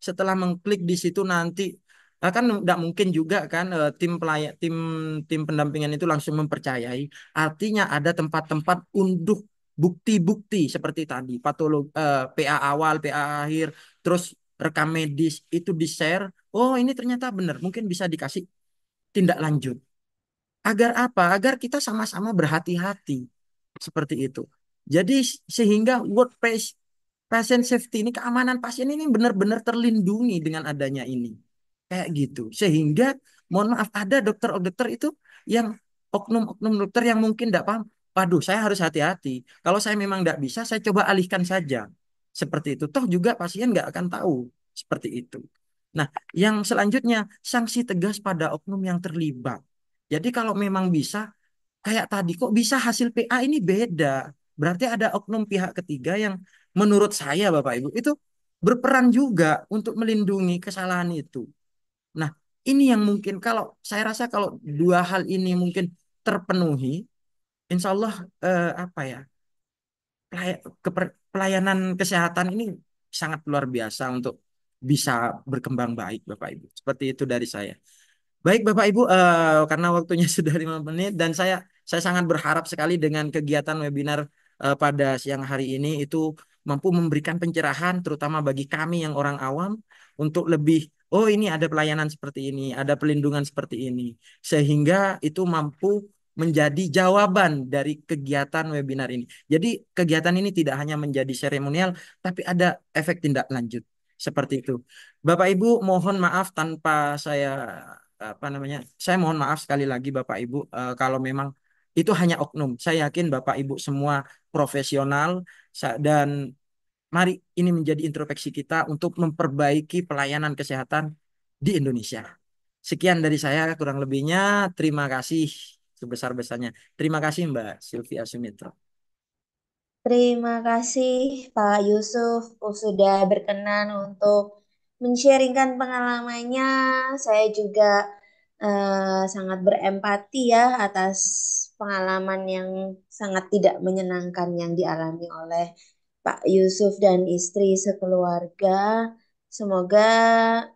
setelah mengklik di situ nanti eh, kan tidak mungkin juga kan eh, tim pelaya, tim tim pendampingan itu langsung mempercayai artinya ada tempat-tempat unduh bukti-bukti seperti tadi patologi eh, PA awal PA akhir terus rekam medis itu di share oh ini ternyata benar, mungkin bisa dikasih tindak lanjut. Agar apa? Agar kita sama-sama berhati-hati seperti itu. Jadi sehingga workplace patient safety ini keamanan pasien ini benar-benar terlindungi dengan adanya ini. Kayak gitu. Sehingga mohon maaf ada dokter-dokter itu yang oknum-oknum dokter yang mungkin tidak paham. Waduh, saya harus hati-hati. Kalau saya memang tidak bisa, saya coba alihkan saja. Seperti itu. Toh juga pasien nggak akan tahu. Seperti itu. Nah, yang selanjutnya sanksi tegas pada oknum yang terlibat. Jadi kalau memang bisa, kayak tadi kok bisa hasil PA ini beda. Berarti ada oknum pihak ketiga yang menurut saya Bapak Ibu itu berperan juga untuk melindungi kesalahan itu. Nah, ini yang mungkin kalau saya rasa kalau dua hal ini mungkin terpenuhi, insya Allah eh, apa ya pelayanan kesehatan ini sangat luar biasa untuk bisa berkembang baik Bapak Ibu. Seperti itu dari saya. Baik Bapak Ibu, uh, karena waktunya sudah lima menit dan saya saya sangat berharap sekali dengan kegiatan webinar uh, pada siang hari ini itu mampu memberikan pencerahan terutama bagi kami yang orang awam untuk lebih oh ini ada pelayanan seperti ini, ada pelindungan seperti ini sehingga itu mampu menjadi jawaban dari kegiatan webinar ini. Jadi kegiatan ini tidak hanya menjadi seremonial tapi ada efek tindak lanjut seperti itu. Bapak Ibu mohon maaf tanpa saya apa namanya? Saya mohon maaf sekali lagi Bapak Ibu uh, kalau memang itu hanya oknum. Saya yakin Bapak Ibu semua profesional dan mari ini menjadi introspeksi kita untuk memperbaiki pelayanan kesehatan di Indonesia. Sekian dari saya kurang lebihnya. Terima kasih sebesar-besarnya. Terima kasih Mbak Sylvia Sumitro. Terima kasih Pak Yusuf sudah berkenan untuk men-sharingkan pengalamannya. Saya juga uh, sangat berempati ya atas pengalaman yang sangat tidak menyenangkan yang dialami oleh Pak Yusuf dan istri sekeluarga. Semoga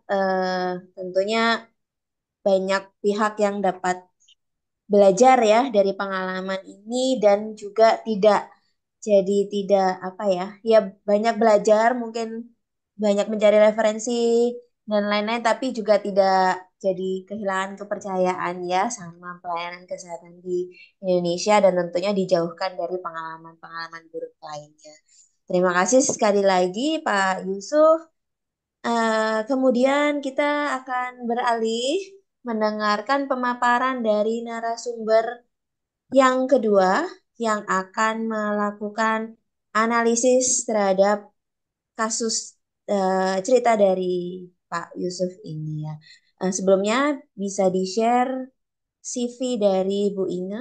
uh, tentunya banyak pihak yang dapat belajar ya dari pengalaman ini dan juga tidak jadi tidak apa ya ya banyak belajar mungkin banyak mencari referensi dan lain-lain tapi juga tidak jadi kehilangan kepercayaan ya sama pelayanan kesehatan di Indonesia dan tentunya dijauhkan dari pengalaman-pengalaman buruk lainnya. Terima kasih sekali lagi Pak Yusuf. Uh, kemudian kita akan beralih mendengarkan pemaparan dari narasumber yang kedua yang akan melakukan analisis terhadap kasus uh, cerita dari Pak Yusuf ini ya. Uh, sebelumnya bisa di-share CV dari Bu Ina.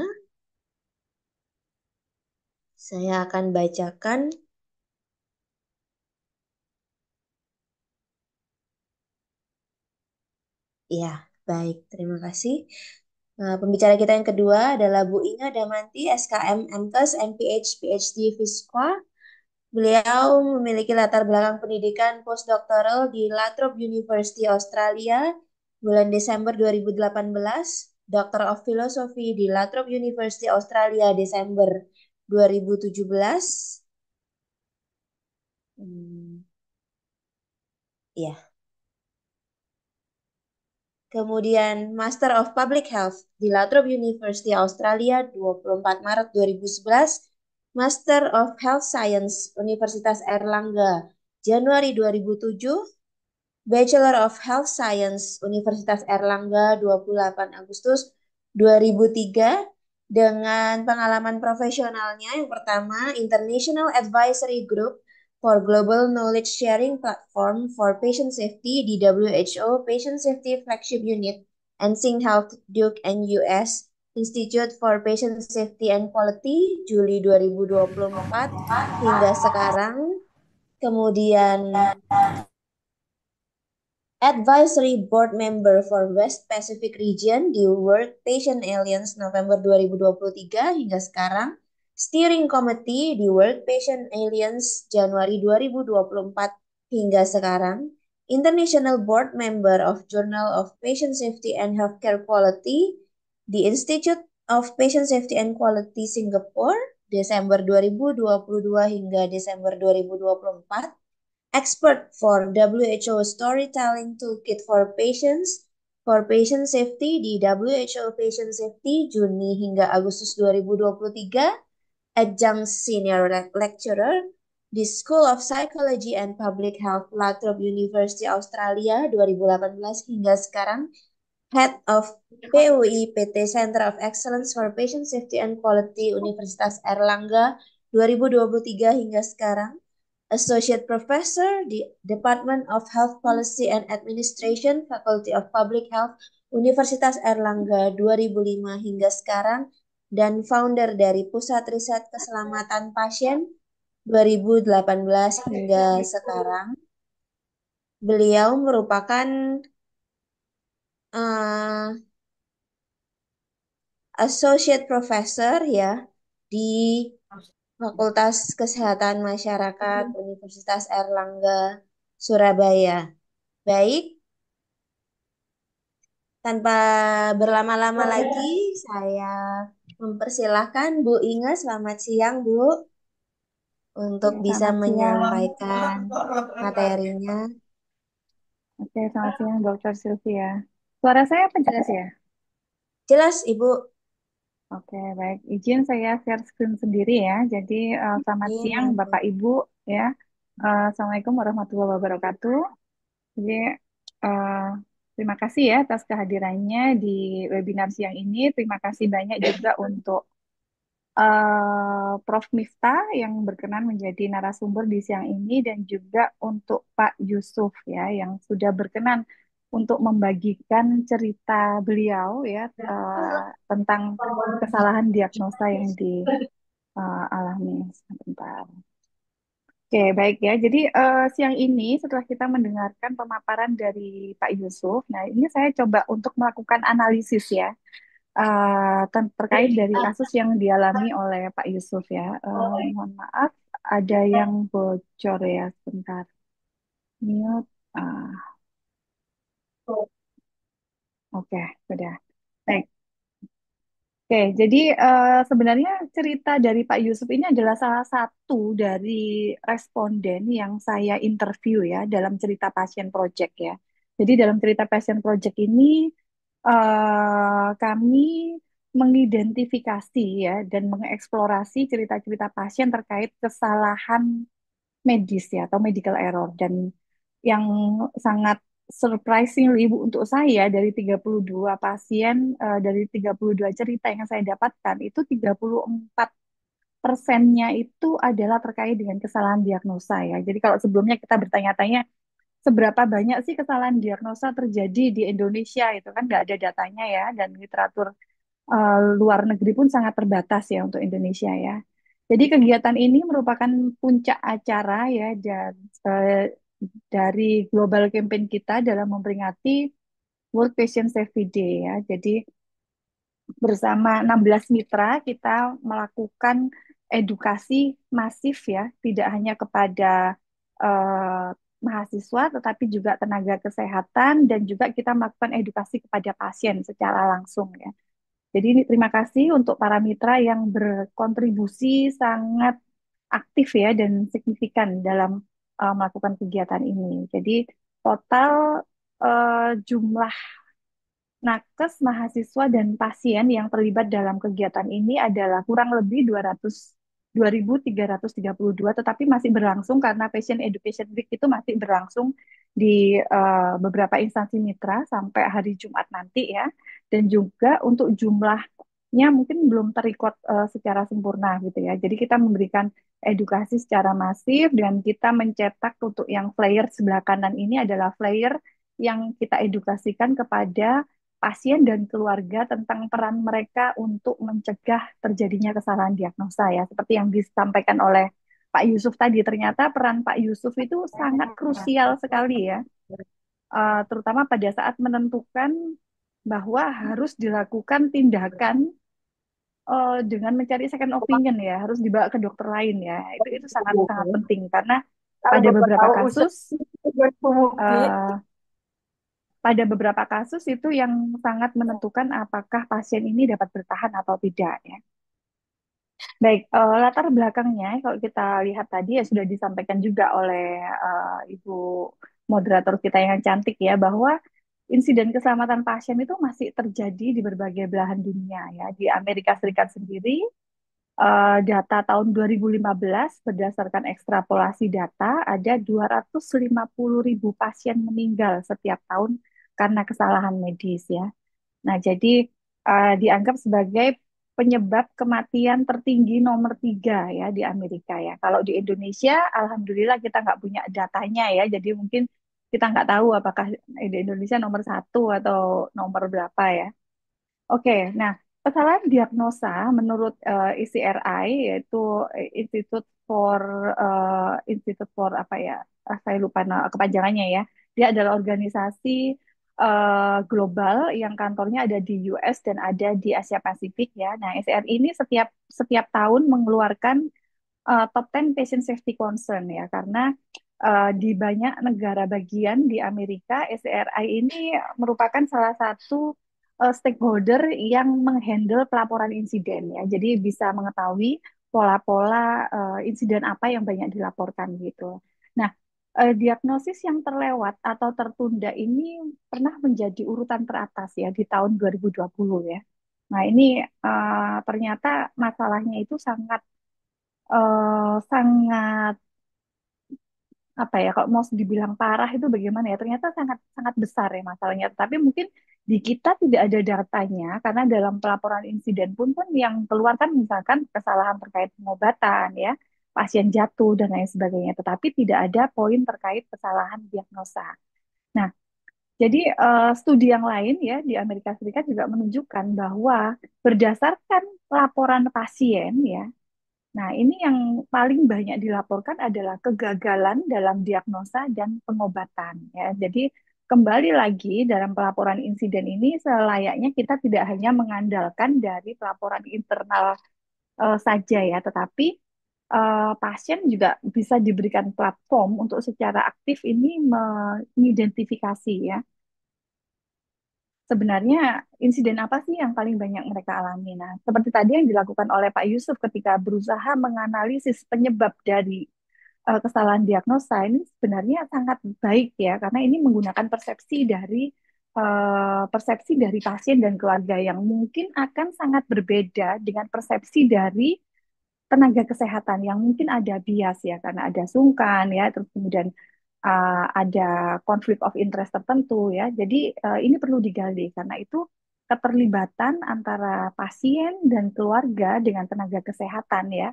Saya akan bacakan. Ya, baik. Terima kasih. Nah, pembicara kita yang kedua adalah Bu Inga Damanti, SKM MKes, MPH, PhD Fiskwa. Beliau memiliki latar belakang pendidikan postdoctoral di Latrobe University Australia bulan Desember 2018, Doctor of Philosophy di Latrobe University Australia Desember 2017. Hmm. Ya. Yeah. Kemudian Master of Public Health di Latrobe University Australia 24 Maret 2011, Master of Health Science Universitas Erlangga Januari 2007, Bachelor of Health Science Universitas Erlangga 28 Agustus 2003 dengan pengalaman profesionalnya yang pertama International Advisory Group for Global Knowledge Sharing Platform for Patient Safety di WHO Patient Safety Flagship Unit and SingHealth Duke and US Institute for Patient Safety and Quality Juli 2024 hingga sekarang. Kemudian Advisory Board Member for West Pacific Region di World Patient Alliance November 2023 hingga sekarang. Steering Committee di World Patient Alliance Januari 2024 hingga sekarang, International Board Member of Journal of Patient Safety and Healthcare Quality di Institute of Patient Safety and Quality Singapore Desember 2022 hingga Desember 2024, Expert for WHO Storytelling Toolkit for Patients for Patient Safety di WHO Patient Safety Juni hingga Agustus 2023, adjunct senior lecturer di School of Psychology and Public Health Latrobe University Australia 2018 hingga sekarang Head of PUI PT Center of Excellence for Patient Safety and Quality Universitas Erlangga 2023 hingga sekarang Associate Professor di Department of Health Policy and Administration Faculty of Public Health Universitas Erlangga 2005 hingga sekarang dan founder dari Pusat Riset Keselamatan Pasien 2018 hingga sekarang. Beliau merupakan uh, associate professor ya di Fakultas Kesehatan Masyarakat Universitas Erlangga Surabaya. Baik, tanpa berlama-lama lagi saya Mempersilahkan Bu Inge, selamat siang Bu, untuk ya, bisa siang. menyampaikan materinya. Oke, selamat siang Dokter Sylvia. Suara saya apa jelas ya? Jelas Ibu. Oke, baik. Izin saya share screen sendiri ya. Jadi uh, selamat ya, siang Bapak Ibu ya. Uh, Assalamualaikum warahmatullahi wabarakatuh. Jadi uh, Terima kasih ya atas kehadirannya di webinar siang ini. Terima kasih banyak juga untuk uh, Prof. Mifta yang berkenan menjadi narasumber di siang ini dan juga untuk Pak Yusuf ya yang sudah berkenan untuk membagikan cerita beliau ya uh, tentang kesalahan diagnosa yang dialami. Eh, uh, Sebentar. Oke, baik ya. Jadi uh, siang ini setelah kita mendengarkan pemaparan dari Pak Yusuf, nah ini saya coba untuk melakukan analisis ya uh, terkait dari kasus yang dialami oleh Pak Yusuf ya. Uh, mohon maaf, ada yang bocor ya sebentar. Mute. Ah. Oke, sudah. Baik. Oke, jadi uh, sebenarnya cerita dari Pak Yusuf ini adalah salah satu dari responden yang saya interview ya dalam cerita pasien Project ya. Jadi dalam cerita pasien Project ini uh, kami mengidentifikasi ya dan mengeksplorasi cerita-cerita pasien terkait kesalahan medis ya atau medical error dan yang sangat surprisingly ibu untuk saya dari 32 pasien uh, dari 32 cerita yang saya dapatkan itu 34 persennya itu adalah terkait dengan kesalahan diagnosa ya. Jadi kalau sebelumnya kita bertanya-tanya seberapa banyak sih kesalahan diagnosa terjadi di Indonesia itu kan nggak ada datanya ya dan literatur uh, luar negeri pun sangat terbatas ya untuk Indonesia ya. Jadi kegiatan ini merupakan puncak acara ya dan uh, dari global campaign kita dalam memperingati World Patient Safety Day ya. Jadi bersama 16 mitra kita melakukan edukasi masif ya, tidak hanya kepada uh, mahasiswa tetapi juga tenaga kesehatan dan juga kita melakukan edukasi kepada pasien secara langsung ya. Jadi terima kasih untuk para mitra yang berkontribusi sangat aktif ya dan signifikan dalam uh, melakukan kegiatan ini. Jadi total uh, jumlah nakes, mahasiswa, dan pasien yang terlibat dalam kegiatan ini adalah kurang lebih 200 2.332, tetapi masih berlangsung karena Patient Education Week itu masih berlangsung di uh, beberapa instansi mitra sampai hari Jumat nanti ya. Dan juga untuk jumlah nya mungkin belum terikot uh, secara sempurna gitu ya. Jadi kita memberikan edukasi secara masif dan kita mencetak untuk yang flyer sebelah kanan ini adalah flyer yang kita edukasikan kepada pasien dan keluarga tentang peran mereka untuk mencegah terjadinya kesalahan diagnosa ya seperti yang disampaikan oleh Pak Yusuf tadi ternyata peran Pak Yusuf itu sangat krusial sekali ya uh, terutama pada saat menentukan bahwa harus dilakukan tindakan uh, dengan mencari second opinion ya, harus dibawa ke dokter lain ya. Itu itu sangat sangat penting karena pada beberapa kasus uh, pada beberapa kasus itu yang sangat menentukan apakah pasien ini dapat bertahan atau tidak ya. Baik, uh, latar belakangnya kalau kita lihat tadi ya sudah disampaikan juga oleh uh, Ibu moderator kita yang cantik ya bahwa insiden keselamatan pasien itu masih terjadi di berbagai belahan dunia ya. Di Amerika Serikat sendiri uh, data tahun 2015 berdasarkan ekstrapolasi data ada 250 ribu pasien meninggal setiap tahun karena kesalahan medis ya. Nah jadi uh, dianggap sebagai penyebab kematian tertinggi nomor tiga ya di Amerika ya. Kalau di Indonesia, alhamdulillah kita nggak punya datanya ya, jadi mungkin kita nggak tahu apakah Indonesia nomor satu atau nomor berapa ya. Oke, nah kesalahan diagnosa menurut uh, eh, ICRI yaitu eh, Institute for uh, Institute for apa ya? Ah, saya lupa kepanjangannya ya. Dia adalah organisasi uh, global yang kantornya ada di US dan ada di Asia Pasifik ya. Nah, ICRI ini setiap setiap tahun mengeluarkan uh, top 10 patient safety concern ya karena uh, di banyak negara bagian di Amerika, SRI ini merupakan salah satu uh, stakeholder yang menghandle pelaporan insiden ya. Jadi bisa mengetahui pola-pola uh, insiden apa yang banyak dilaporkan gitu. Nah, uh, diagnosis yang terlewat atau tertunda ini pernah menjadi urutan teratas ya di tahun 2020 ya. Nah, ini uh, ternyata masalahnya itu sangat uh, sangat apa ya kalau mau dibilang parah itu bagaimana ya ternyata sangat sangat besar ya masalahnya tapi mungkin di kita tidak ada datanya karena dalam pelaporan insiden pun pun yang keluar kan misalkan kesalahan terkait pengobatan ya pasien jatuh dan lain sebagainya tetapi tidak ada poin terkait kesalahan diagnosa nah jadi uh, studi yang lain ya di Amerika Serikat juga menunjukkan bahwa berdasarkan laporan pasien ya Nah, ini yang paling banyak dilaporkan adalah kegagalan dalam diagnosa dan pengobatan. Ya. Jadi, kembali lagi dalam pelaporan insiden ini, selayaknya kita tidak hanya mengandalkan dari pelaporan internal uh, saja ya, tetapi uh, pasien juga bisa diberikan platform untuk secara aktif ini mengidentifikasi ya sebenarnya insiden apa sih yang paling banyak mereka alami? Nah, seperti tadi yang dilakukan oleh Pak Yusuf ketika berusaha menganalisis penyebab dari uh, kesalahan diagnosa ini sebenarnya sangat baik ya karena ini menggunakan persepsi dari uh, persepsi dari pasien dan keluarga yang mungkin akan sangat berbeda dengan persepsi dari tenaga kesehatan yang mungkin ada bias ya karena ada sungkan ya terus kemudian uh, ada konflik of interest tertentu ya. Jadi uh, ini perlu digali karena itu keterlibatan antara pasien dan keluarga dengan tenaga kesehatan ya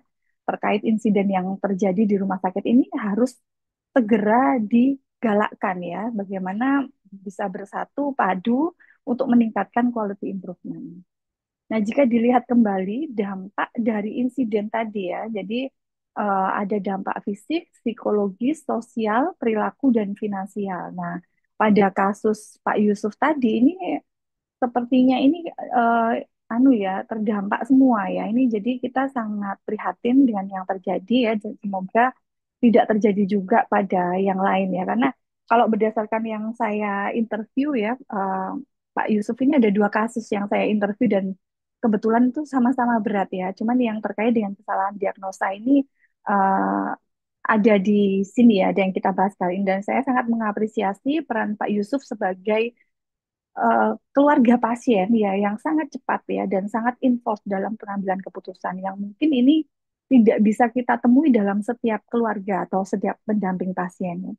terkait insiden yang terjadi di rumah sakit ini harus segera digalakkan ya bagaimana bisa bersatu padu untuk meningkatkan quality improvement. Nah, jika dilihat kembali dampak dari insiden tadi ya, jadi uh, ada dampak fisik, psikologis, sosial, perilaku, dan finansial. Nah, pada kasus Pak Yusuf tadi ini sepertinya ini uh, anu ya terdampak semua ya. Ini jadi kita sangat prihatin dengan yang terjadi ya. Semoga tidak terjadi juga pada yang lain ya. Karena kalau berdasarkan yang saya interview ya uh, Pak Yusuf ini ada dua kasus yang saya interview dan kebetulan itu sama-sama berat ya. Cuman yang terkait dengan kesalahan diagnosa ini uh, ada di sini ya, ada yang kita bahas kali ini. Dan saya sangat mengapresiasi peran Pak Yusuf sebagai uh, keluarga pasien ya, yang sangat cepat ya, dan sangat involved dalam pengambilan keputusan yang mungkin ini tidak bisa kita temui dalam setiap keluarga atau setiap pendamping pasien. Ya.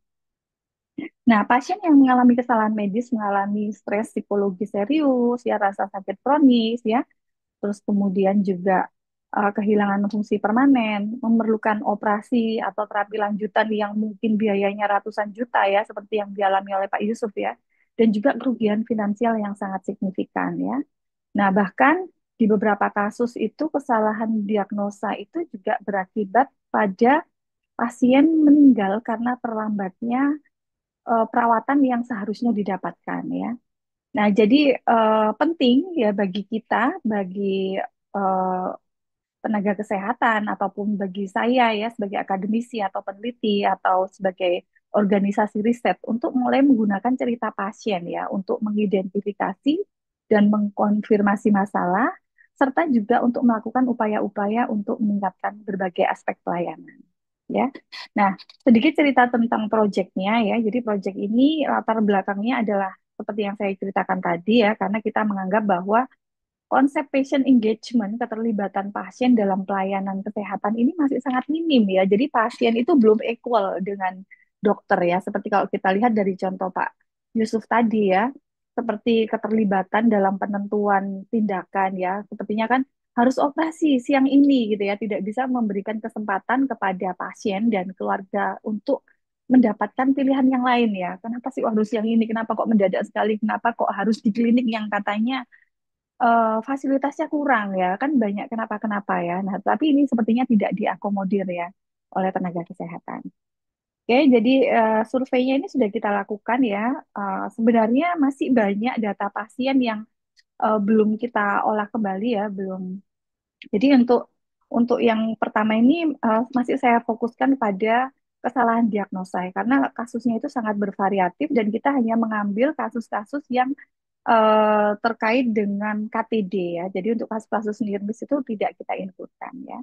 Nah, pasien yang mengalami kesalahan medis, mengalami stres psikologi serius, ya rasa sakit kronis, ya, terus kemudian juga uh, kehilangan fungsi permanen, memerlukan operasi atau terapi lanjutan yang mungkin biayanya ratusan juta ya, seperti yang dialami oleh Pak Yusuf ya, dan juga kerugian finansial yang sangat signifikan ya. Nah bahkan di beberapa kasus itu kesalahan diagnosa itu juga berakibat pada pasien meninggal karena terlambatnya uh, perawatan yang seharusnya didapatkan ya. Nah jadi uh, penting ya bagi kita, bagi uh, tenaga kesehatan ataupun bagi saya ya sebagai akademisi atau peneliti atau sebagai organisasi riset untuk mulai menggunakan cerita pasien ya untuk mengidentifikasi dan mengkonfirmasi masalah serta juga untuk melakukan upaya-upaya untuk meningkatkan berbagai aspek pelayanan ya. Nah, sedikit cerita tentang proyeknya ya. Jadi proyek ini latar belakangnya adalah seperti yang saya ceritakan tadi ya karena kita menganggap bahwa konsep patient engagement, keterlibatan pasien dalam pelayanan kesehatan ini masih sangat minim ya. Jadi pasien itu belum equal dengan dokter ya. Seperti kalau kita lihat dari contoh Pak Yusuf tadi ya, seperti keterlibatan dalam penentuan tindakan ya. Sepertinya kan harus operasi siang ini gitu ya, tidak bisa memberikan kesempatan kepada pasien dan keluarga untuk mendapatkan pilihan yang lain ya. Kenapa sih harus siang ini? Kenapa kok mendadak sekali? Kenapa kok harus di klinik yang katanya uh, fasilitasnya kurang ya, kan banyak kenapa-kenapa ya. Nah, tapi ini sepertinya tidak diakomodir ya oleh tenaga kesehatan. Oke, jadi, uh, surveinya ini sudah kita lakukan ya, uh, sebenarnya masih banyak data pasien yang, uh, belum kita olah kembali ya, belum jadi untuk untuk yang pertama ini, uh, masih saya fokuskan pada kesalahan diagnosa ya, karena kasusnya itu sangat bervariatif dan kita hanya mengambil kasus-kasus yang Eh, terkait dengan KTD ya. Jadi untuk kasus-kasus NIRMIS itu tidak kita inputkan ya.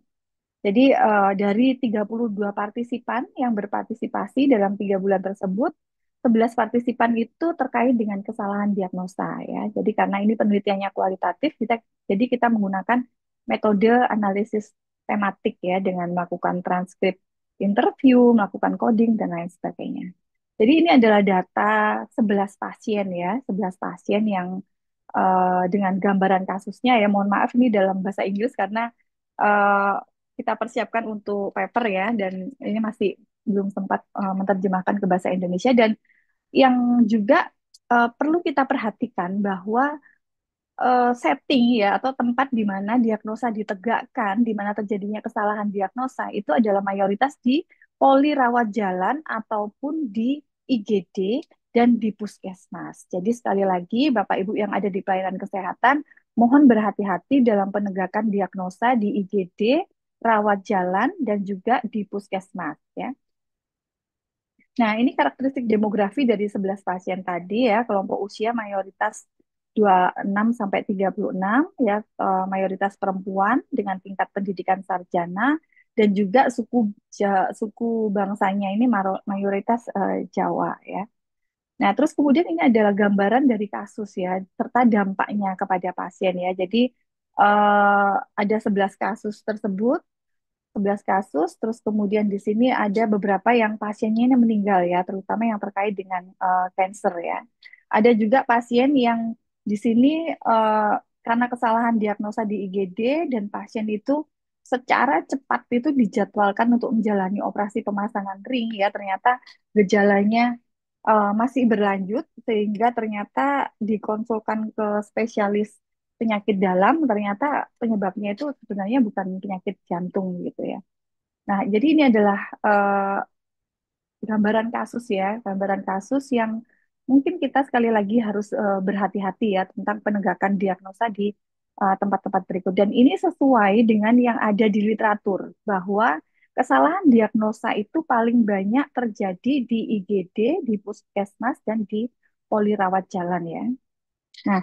Jadi uh, dari 32 partisipan yang berpartisipasi dalam tiga bulan tersebut, 11 partisipan itu terkait dengan kesalahan diagnosa ya. Jadi karena ini penelitiannya kualitatif, kita jadi kita menggunakan metode analisis tematik ya dengan melakukan transkrip interview, melakukan coding dan lain sebagainya. Jadi ini adalah data 11 pasien ya, 11 pasien yang uh, dengan gambaran kasusnya ya. Mohon maaf ini dalam bahasa Inggris karena uh, kita persiapkan untuk paper ya dan ini masih belum sempat uh, menerjemahkan ke bahasa Indonesia dan yang juga uh, perlu kita perhatikan bahwa uh, setting ya atau tempat di mana diagnosa ditegakkan, di mana terjadinya kesalahan diagnosa itu adalah mayoritas di poli rawat jalan ataupun di IGD dan di puskesmas. Jadi sekali lagi Bapak Ibu yang ada di pelayanan kesehatan mohon berhati-hati dalam penegakan diagnosa di IGD, rawat jalan dan juga di puskesmas ya. Nah, ini karakteristik demografi dari 11 pasien tadi ya, kelompok usia mayoritas 26 sampai 36 ya, eh, mayoritas perempuan dengan tingkat pendidikan sarjana dan juga suku suku bangsanya ini mayoritas uh, Jawa ya. Nah, terus kemudian ini adalah gambaran dari kasus ya serta dampaknya kepada pasien ya. Jadi uh, ada 11 kasus tersebut 11 kasus, terus kemudian di sini ada beberapa yang pasiennya ini meninggal ya, terutama yang terkait dengan uh, eh, cancer ya. Ada juga pasien yang di sini uh, karena kesalahan diagnosa di IGD dan pasien itu secara cepat itu dijadwalkan untuk menjalani operasi pemasangan ring ya ternyata gejalanya uh, masih berlanjut sehingga ternyata dikonsulkan ke spesialis penyakit dalam ternyata penyebabnya itu sebenarnya bukan penyakit jantung gitu ya. Nah, jadi ini adalah uh, gambaran kasus ya, gambaran kasus yang mungkin kita sekali lagi harus uh, berhati-hati ya tentang penegakan diagnosa di Eh, tempat-tempat berikut. Dan ini sesuai dengan yang ada di literatur bahwa kesalahan diagnosa itu paling banyak terjadi di IGD, di puskesmas, dan di polirawat jalan ya. Nah,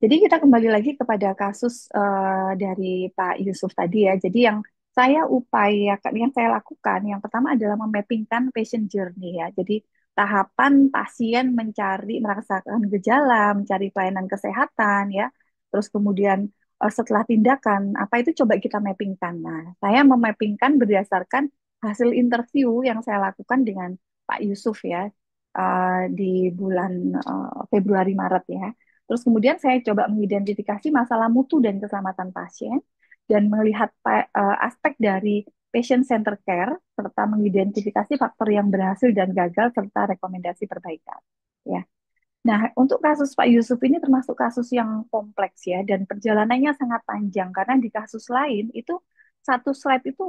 jadi kita kembali lagi kepada kasus uh, dari Pak Yusuf tadi ya. Jadi yang saya upayakan, yang saya lakukan, yang pertama adalah memappingkan patient journey ya. Jadi tahapan pasien mencari merasakan gejala, mencari pelayanan kesehatan ya, terus kemudian uh, setelah tindakan apa itu coba kita mappingkan. Nah, saya memappingkan berdasarkan hasil interview yang saya lakukan dengan Pak Yusuf ya uh, di bulan uh, Februari Maret ya. Terus kemudian saya coba mengidentifikasi masalah mutu dan keselamatan pasien dan melihat uh, aspek dari patient center care serta mengidentifikasi faktor yang berhasil dan gagal serta rekomendasi perbaikan. Ya, Nah, untuk kasus Pak Yusuf ini termasuk kasus yang kompleks ya, dan perjalanannya sangat panjang karena di kasus lain itu satu slide itu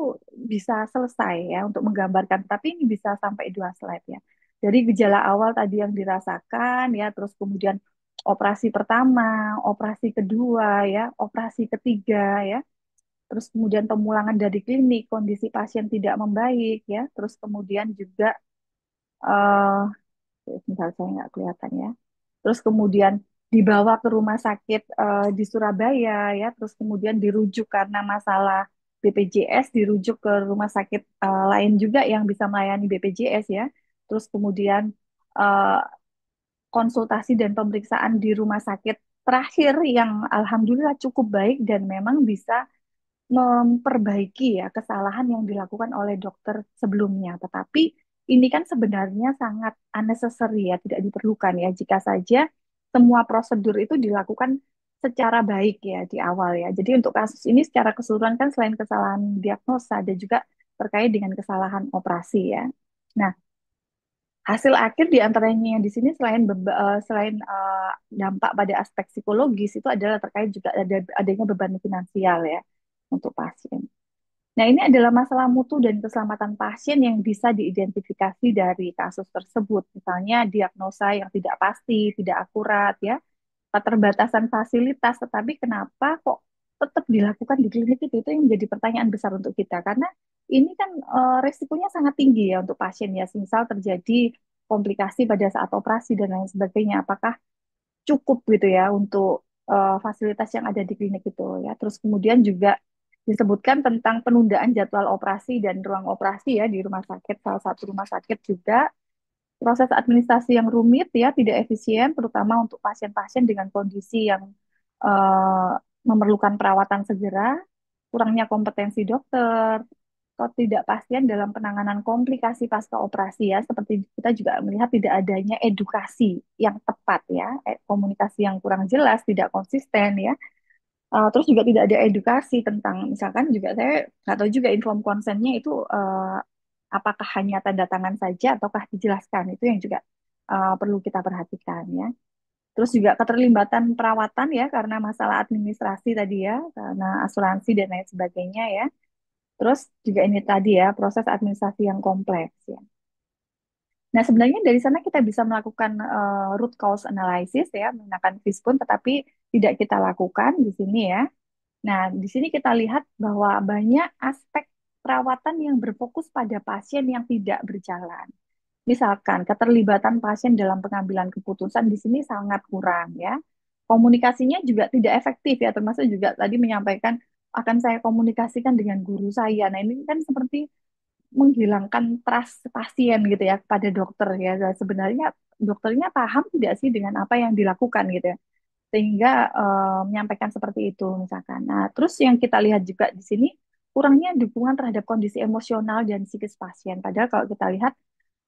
bisa selesai ya untuk menggambarkan, tapi ini bisa sampai dua slide ya. Jadi gejala awal tadi yang dirasakan ya, terus kemudian operasi pertama, operasi kedua ya, operasi ketiga ya, terus kemudian pemulangan dari klinik, kondisi pasien tidak membaik ya, terus kemudian juga uh, Misal saya nggak kelihatan ya. Terus kemudian dibawa ke rumah sakit uh, di Surabaya ya, terus kemudian dirujuk karena masalah BPJS dirujuk ke rumah sakit uh, lain juga yang bisa melayani BPJS ya. Terus kemudian uh, konsultasi dan pemeriksaan di rumah sakit terakhir yang alhamdulillah cukup baik dan memang bisa memperbaiki ya kesalahan yang dilakukan oleh dokter sebelumnya. Tetapi ini kan sebenarnya sangat unnecessary ya, tidak diperlukan ya jika saja semua prosedur itu dilakukan secara baik ya di awal ya. Jadi untuk kasus ini secara keseluruhan kan selain kesalahan diagnosa ada juga terkait dengan kesalahan operasi ya. Nah, hasil akhir di yang di sini selain eh, selain eh, dampak pada aspek psikologis itu adalah terkait juga adanya beban finansial ya untuk pasien. Nah, ini adalah masalah mutu dan keselamatan pasien yang bisa diidentifikasi dari kasus tersebut. Misalnya diagnosa yang tidak pasti, tidak akurat ya, keterbatasan fasilitas, tetapi kenapa kok tetap dilakukan di klinik itu itu yang menjadi pertanyaan besar untuk kita karena ini kan e, resikonya sangat tinggi ya untuk pasien ya. Misal terjadi komplikasi pada saat operasi dan lain sebagainya, apakah cukup gitu ya untuk eh, fasilitas yang ada di klinik itu ya. Terus kemudian juga disebutkan tentang penundaan jadwal operasi dan ruang operasi ya di rumah sakit salah satu rumah sakit juga proses administrasi yang rumit ya tidak efisien terutama untuk pasien-pasien dengan kondisi yang uh, memerlukan perawatan segera kurangnya kompetensi dokter atau tidak pasien dalam penanganan komplikasi pasca operasi ya seperti kita juga melihat tidak adanya edukasi yang tepat ya eh, komunikasi yang kurang jelas tidak konsisten ya Uh, terus juga tidak ada edukasi tentang misalkan juga saya nggak tahu juga inform konsennya itu uh, apakah hanya tanda tangan saja ataukah dijelaskan itu yang juga uh, perlu kita perhatikan ya. Terus juga keterlibatan perawatan ya karena masalah administrasi tadi ya karena asuransi dan lain sebagainya ya. Terus juga ini tadi ya proses administrasi yang kompleks ya. Nah, sebenarnya dari sana kita bisa melakukan uh, root cause analysis ya menggunakan Fishbone tetapi tidak kita lakukan di sini ya. Nah, di sini kita lihat bahwa banyak aspek perawatan yang berfokus pada pasien yang tidak berjalan. Misalkan keterlibatan pasien dalam pengambilan keputusan di sini sangat kurang ya. Komunikasinya juga tidak efektif ya, termasuk juga tadi menyampaikan akan saya komunikasikan dengan guru saya. Nah, ini kan seperti menghilangkan trust pasien gitu ya pada dokter ya. Nah, sebenarnya dokternya paham tidak sih dengan apa yang dilakukan gitu ya sehingga uh, menyampaikan seperti itu misalkan. Nah, terus yang kita lihat juga di sini kurangnya dukungan terhadap kondisi emosional dan psikis pasien. Padahal kalau kita lihat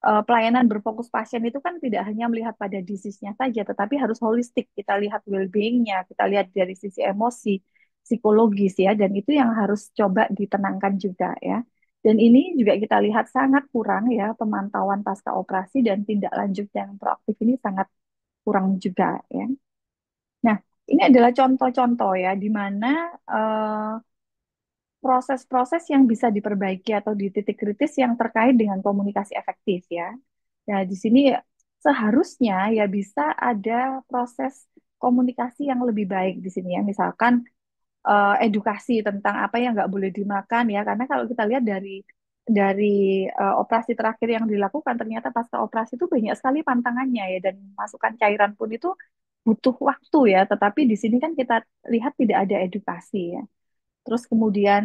uh, pelayanan berfokus pasien itu kan tidak hanya melihat pada disease-nya saja, tetapi harus holistik. Kita lihat well-being-nya, kita lihat dari sisi emosi, psikologis ya, dan itu yang harus coba ditenangkan juga ya. Dan ini juga kita lihat sangat kurang ya pemantauan pasca operasi dan tindak lanjut yang proaktif ini sangat kurang juga ya. Nah, ini adalah contoh-contoh ya, di mana eh, proses-proses yang bisa diperbaiki atau di titik kritis yang terkait dengan komunikasi efektif ya. Nah, di sini seharusnya ya bisa ada proses komunikasi yang lebih baik di sini ya. Misalkan uh, edukasi tentang apa yang nggak boleh dimakan ya, karena kalau kita lihat dari dari uh, operasi terakhir yang dilakukan ternyata pasca operasi itu banyak sekali pantangannya ya dan masukan cairan pun itu butuh waktu ya, tetapi di sini kan kita lihat tidak ada edukasi ya. Terus kemudian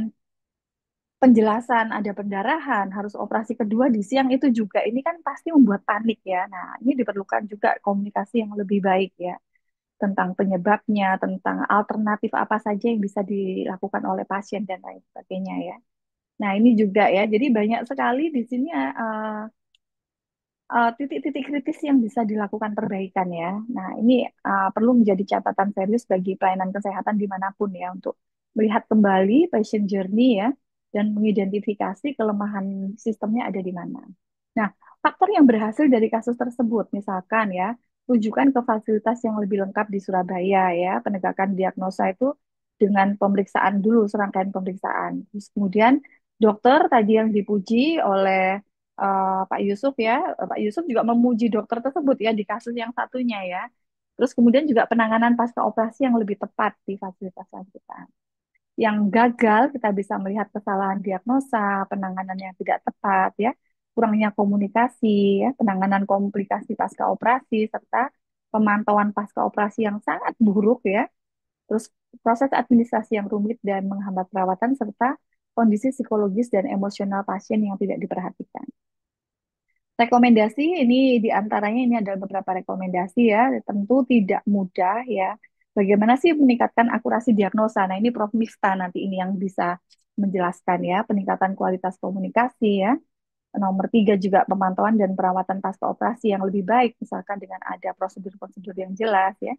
penjelasan ada pendarahan, harus operasi kedua di siang itu juga ini kan pasti membuat panik ya. Nah, ini diperlukan juga komunikasi yang lebih baik ya tentang penyebabnya, tentang alternatif apa saja yang bisa dilakukan oleh pasien dan lain sebagainya ya. Nah, ini juga ya. Jadi banyak sekali di sini uh, Eh, titik-titik uh, kritis yang bisa dilakukan perbaikan ya. Nah, ini uh, perlu menjadi catatan serius bagi pelayanan kesehatan dimanapun ya untuk melihat kembali patient journey ya dan mengidentifikasi kelemahan sistemnya ada di mana. Nah, faktor yang berhasil dari kasus tersebut misalkan ya rujukan ke fasilitas yang lebih lengkap di Surabaya ya penegakan diagnosa itu dengan pemeriksaan dulu serangkaian pemeriksaan. Terus kemudian dokter tadi yang dipuji oleh uh, Pak Yusuf ya, eh, Pak Yusuf juga memuji dokter tersebut ya di kasus yang satunya ya. Terus kemudian juga penanganan pasca operasi yang lebih tepat di fasilitas kita. Yang gagal kita bisa melihat kesalahan diagnosa, penanganan yang tidak tepat ya, kurangnya komunikasi ya, penanganan komplikasi pasca operasi serta pemantauan pasca operasi yang sangat buruk ya. Terus proses administrasi yang rumit dan menghambat perawatan serta kondisi psikologis dan emosional pasien yang tidak diperhatikan. Rekomendasi ini diantaranya ini adalah beberapa rekomendasi ya, tentu tidak mudah ya. Bagaimana sih meningkatkan akurasi diagnosa? Nah ini Prof. Mifta nanti ini yang bisa menjelaskan ya, peningkatan kualitas komunikasi ya. Nomor tiga juga pemantauan dan perawatan pasca operasi yang lebih baik, misalkan dengan ada prosedur-prosedur yang jelas ya.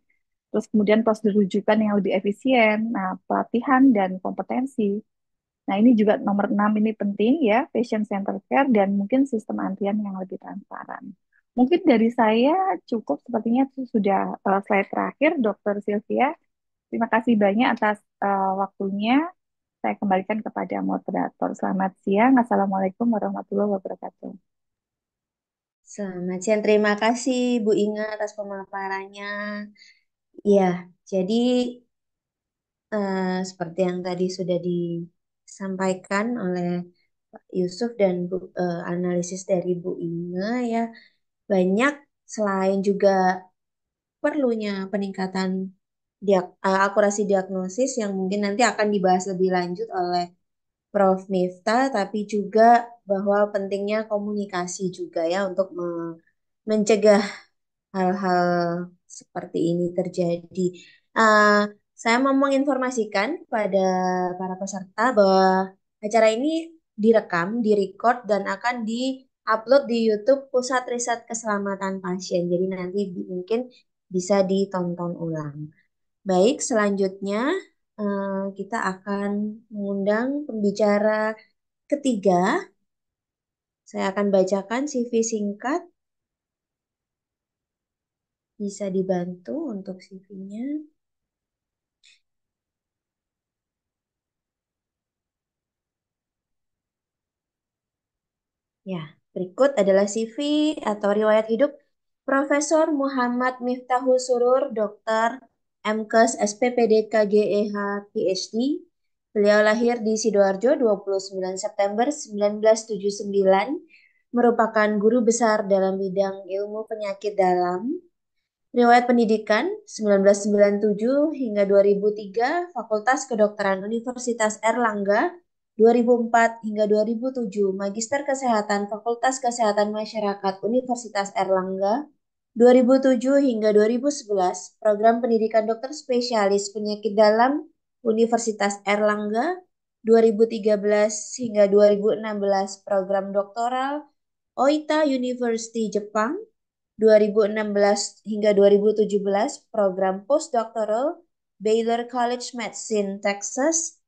Terus kemudian prosedur rujukan yang lebih efisien, nah pelatihan dan kompetensi. Nah, ini juga nomor 6 ini penting ya, patient center care dan mungkin sistem antrian yang lebih transparan. Mungkin dari saya cukup sepertinya itu sudah uh, slide terakhir Dr. Sylvia. Terima kasih banyak atas uh, waktunya. Saya kembalikan kepada moderator. Selamat siang. Assalamualaikum warahmatullahi wabarakatuh. Selamat siang. Terima kasih Bu Inga atas pemaparannya. Ya, jadi uh, seperti yang tadi sudah di sampaikan oleh Pak Yusuf dan Bu, uh, analisis dari Bu Inge ya banyak selain juga perlunya peningkatan uh, akurasi diagnosis yang mungkin nanti akan dibahas lebih lanjut oleh Prof. Miftah, tapi juga bahwa pentingnya komunikasi juga ya untuk mencegah hal-hal seperti ini terjadi. Uh, saya mau menginformasikan pada para peserta bahwa acara ini direkam, direcord, dan akan di-upload di YouTube Pusat Riset Keselamatan Pasien. Jadi nanti mungkin bisa ditonton ulang. Baik, selanjutnya eh, kita akan mengundang pembicara ketiga. Saya akan bacakan CV singkat bisa dibantu untuk CV-nya. Ya, berikut adalah CV atau riwayat hidup Profesor Muhammad Miftahul Surur, Dr. MKes SPPD KGEH PhD. Beliau lahir di Sidoarjo 29 September 1979, merupakan guru besar dalam bidang ilmu penyakit dalam. Riwayat pendidikan 1997 hingga 2003 Fakultas Kedokteran Universitas Erlangga 2004 hingga 2007 Magister Kesehatan Fakultas Kesehatan Masyarakat Universitas Erlangga, 2007 hingga 2011 Program Pendidikan Dokter Spesialis Penyakit Dalam Universitas Erlangga, 2013 hingga 2016 Program Doktoral Oita University Jepang, 2016 hingga 2017 Program Postdoctoral Baylor College Medicine Texas,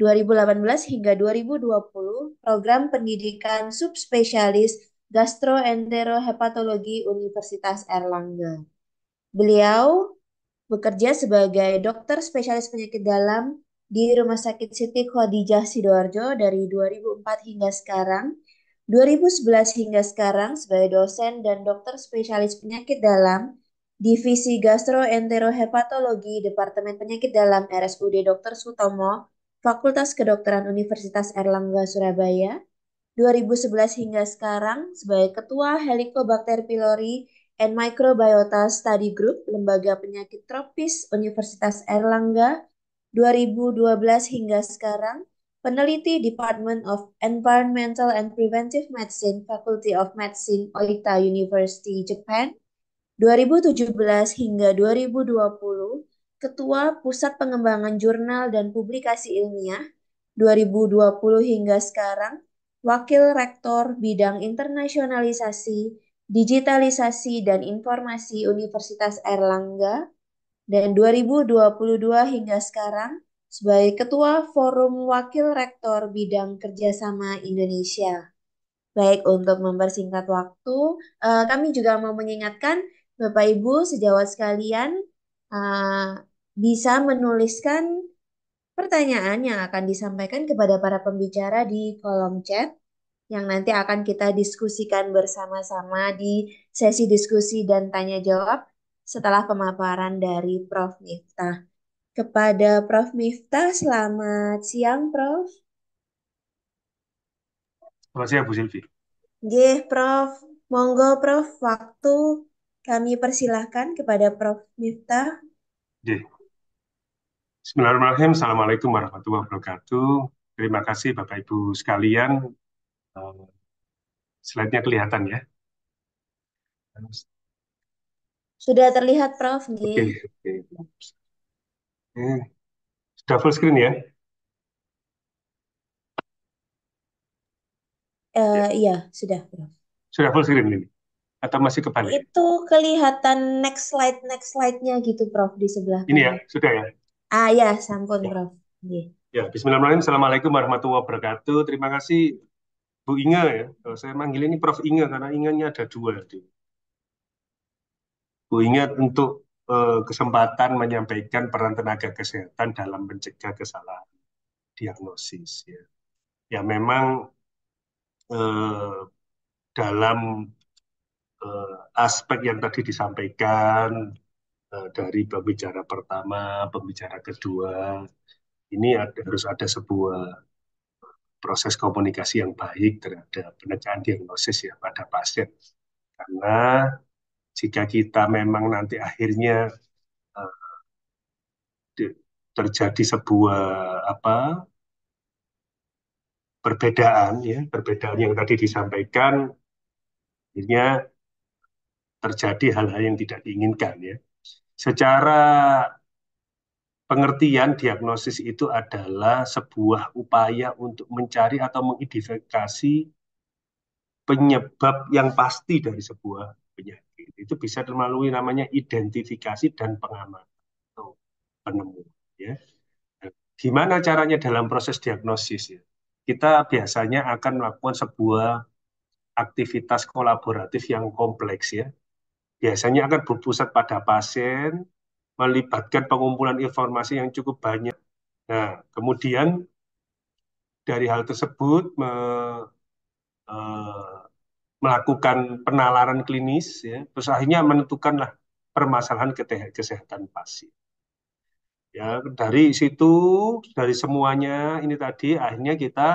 2018 hingga 2020 Program Pendidikan Subspesialis Gastroenterohepatologi Universitas Erlangga. Beliau bekerja sebagai dokter spesialis penyakit dalam di Rumah Sakit Siti Khadijah Sidoarjo dari 2004 hingga sekarang, 2011 hingga sekarang sebagai dosen dan dokter spesialis penyakit dalam Divisi Gastroenterohepatologi Departemen Penyakit Dalam RSUD Dr. Sutomo Fakultas Kedokteran Universitas Erlangga Surabaya 2011 hingga sekarang sebagai Ketua Helicobacter pylori and Microbiota Study Group Lembaga Penyakit Tropis Universitas Erlangga 2012 hingga sekarang peneliti Department of Environmental and Preventive Medicine, Faculty of Medicine, Oita University, Japan, 2017 hingga 2020, Ketua Pusat Pengembangan Jurnal dan Publikasi Ilmiah 2020 hingga sekarang, Wakil Rektor Bidang Internasionalisasi, Digitalisasi dan Informasi Universitas Erlangga, dan 2022 hingga sekarang sebagai Ketua Forum Wakil Rektor Bidang Kerjasama Indonesia. Baik, untuk mempersingkat waktu, eh, kami juga mau mengingatkan Bapak Ibu sejawat sekalian, eh, bisa menuliskan pertanyaan yang akan disampaikan kepada para pembicara di kolom chat yang nanti akan kita diskusikan bersama-sama di sesi diskusi dan tanya jawab setelah pemaparan dari Prof. Miftah. Kepada Prof. Miftah, selamat siang, Prof. Selamat siang, Bu Silvi. Nggih, Prof. Monggo, Prof. Waktu kami persilahkan kepada Prof. Miftah. Bismillahirrahmanirrahim. Assalamualaikum warahmatullahi wabarakatuh. Terima kasih Bapak Ibu sekalian. Eh, slide-nya kelihatan ya. Sudah terlihat Prof. Oke. Okay, okay. sudah full screen ya? Uh, ya. Iya, sudah Prof. Sudah full screen ini? Atau masih kebalik? Itu kelihatan next slide, next slide-nya gitu Prof di sebelah. Ini ya, kanan. ya, sudah ya? Ah ya, sampun ya. Prof. Ya. ya, Bismillahirrahmanirrahim. Assalamualaikum warahmatullahi wabarakatuh. Terima kasih Bu Inga ya. Kalau saya manggil ini Prof Inga karena Inganya ada dua. tuh. Bu Inga untuk uh, kesempatan menyampaikan peran tenaga kesehatan dalam mencegah kesalahan diagnosis ya. Ya memang uh, dalam uh, aspek yang tadi disampaikan Eh, dari pembicara pertama, pembicara kedua, ini ada, harus ada sebuah proses komunikasi yang baik terhadap penekaan diagnosis ya pada pasien. Karena jika kita memang nanti akhirnya uh, terjadi sebuah apa perbedaan ya perbedaan yang tadi disampaikan akhirnya terjadi hal-hal yang tidak diinginkan ya Secara pengertian diagnosis itu adalah sebuah upaya untuk mencari atau mengidentifikasi penyebab yang pasti dari sebuah penyakit. Itu bisa melalui namanya identifikasi dan pengamatan atau penemu. Ya. gimana caranya dalam proses diagnosis? Ya? Kita biasanya akan melakukan sebuah aktivitas kolaboratif yang kompleks ya biasanya akan berpusat pada pasien, melibatkan pengumpulan informasi yang cukup banyak. Nah, kemudian dari hal tersebut me, e, melakukan penalaran klinis, ya, terus akhirnya menentukanlah permasalahan kesehatan pasien. Ya, dari situ, dari semuanya ini tadi, akhirnya kita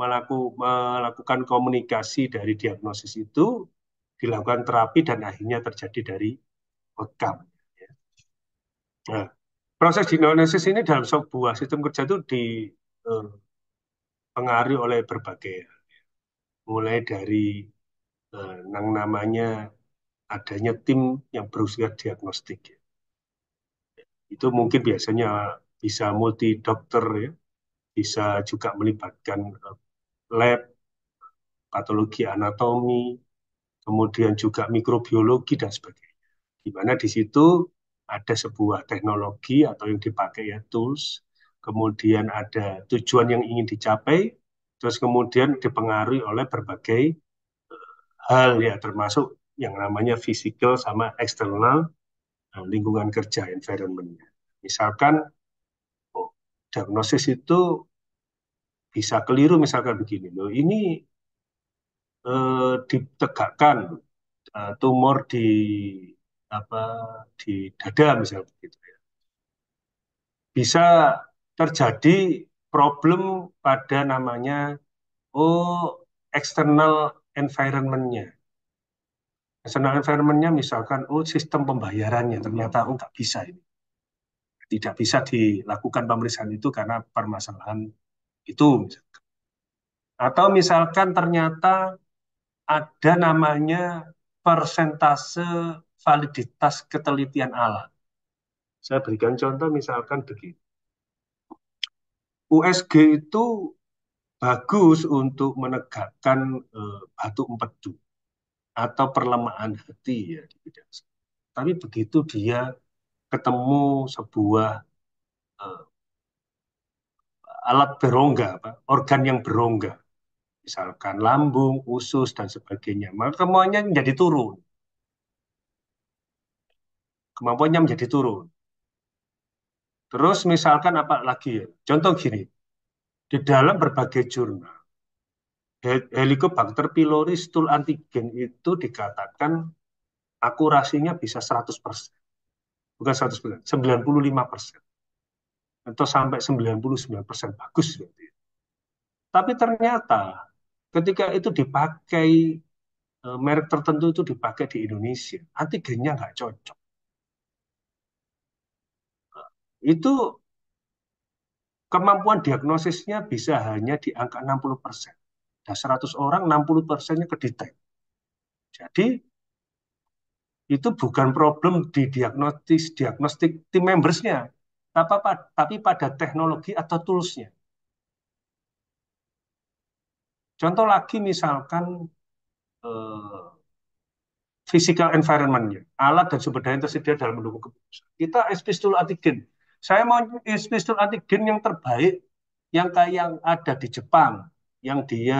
melaku, melakukan komunikasi dari diagnosis itu dilakukan terapi dan akhirnya terjadi dari outcome. Ya. Nah, proses diagnosis ini dalam sebuah sistem kerja itu dipengaruhi eh, oleh berbagai ya. mulai dari eh, namanya adanya tim yang berusaha diagnostik. Ya. Itu mungkin biasanya bisa multi dokter ya, bisa juga melibatkan eh, lab, patologi anatomi, kemudian juga mikrobiologi dan sebagainya. Di mana di situ ada sebuah teknologi atau yang dipakai ya tools, kemudian ada tujuan yang ingin dicapai, terus kemudian dipengaruhi oleh berbagai eh, hal ya termasuk yang namanya physical sama eksternal eh, lingkungan kerja environmentnya. Misalkan oh, diagnosis itu bisa keliru misalkan begini loh ini eh, ditegakkan eh, tumor di apa di dada misalnya begitu ya. Bisa terjadi problem pada namanya oh external environmentnya. External environmentnya misalkan oh sistem pembayarannya ternyata oh nggak bisa ini. Tidak bisa dilakukan pemeriksaan itu karena permasalahan itu misalkan. Atau misalkan ternyata ada namanya persentase validitas ketelitian alat. Saya berikan contoh misalkan begini. USG itu bagus untuk menegakkan eh, batu empedu atau perlemahan hati ya di bidang. Tapi begitu dia ketemu sebuah eh, alat berongga, apa, organ yang berongga, misalkan lambung, usus, dan sebagainya. Maka kemauannya menjadi turun. Kemampuannya menjadi turun. Terus misalkan apa lagi ya? Contoh gini, di dalam berbagai jurnal, Helicobacter pylori stool antigen itu dikatakan akurasinya bisa 100%. Bukan 100%, 95%. Atau sampai 99% bagus. Tapi ternyata ketika itu dipakai eh, merek tertentu itu dipakai di Indonesia, antigennya nggak cocok. Itu kemampuan diagnosisnya bisa hanya di angka 60%. Nah, 100 orang 60 persennya kedetek. Jadi itu bukan problem di diagnostis diagnostik tim membersnya, tapi pada teknologi atau toolsnya. Contoh lagi misalkan eh, physical environment-nya, alat dan sumber daya yang tersedia dalam mendukung keputusan. Kita espistul antigen. Saya mau espistul antigen yang terbaik, yang kayak yang ada di Jepang, yang dia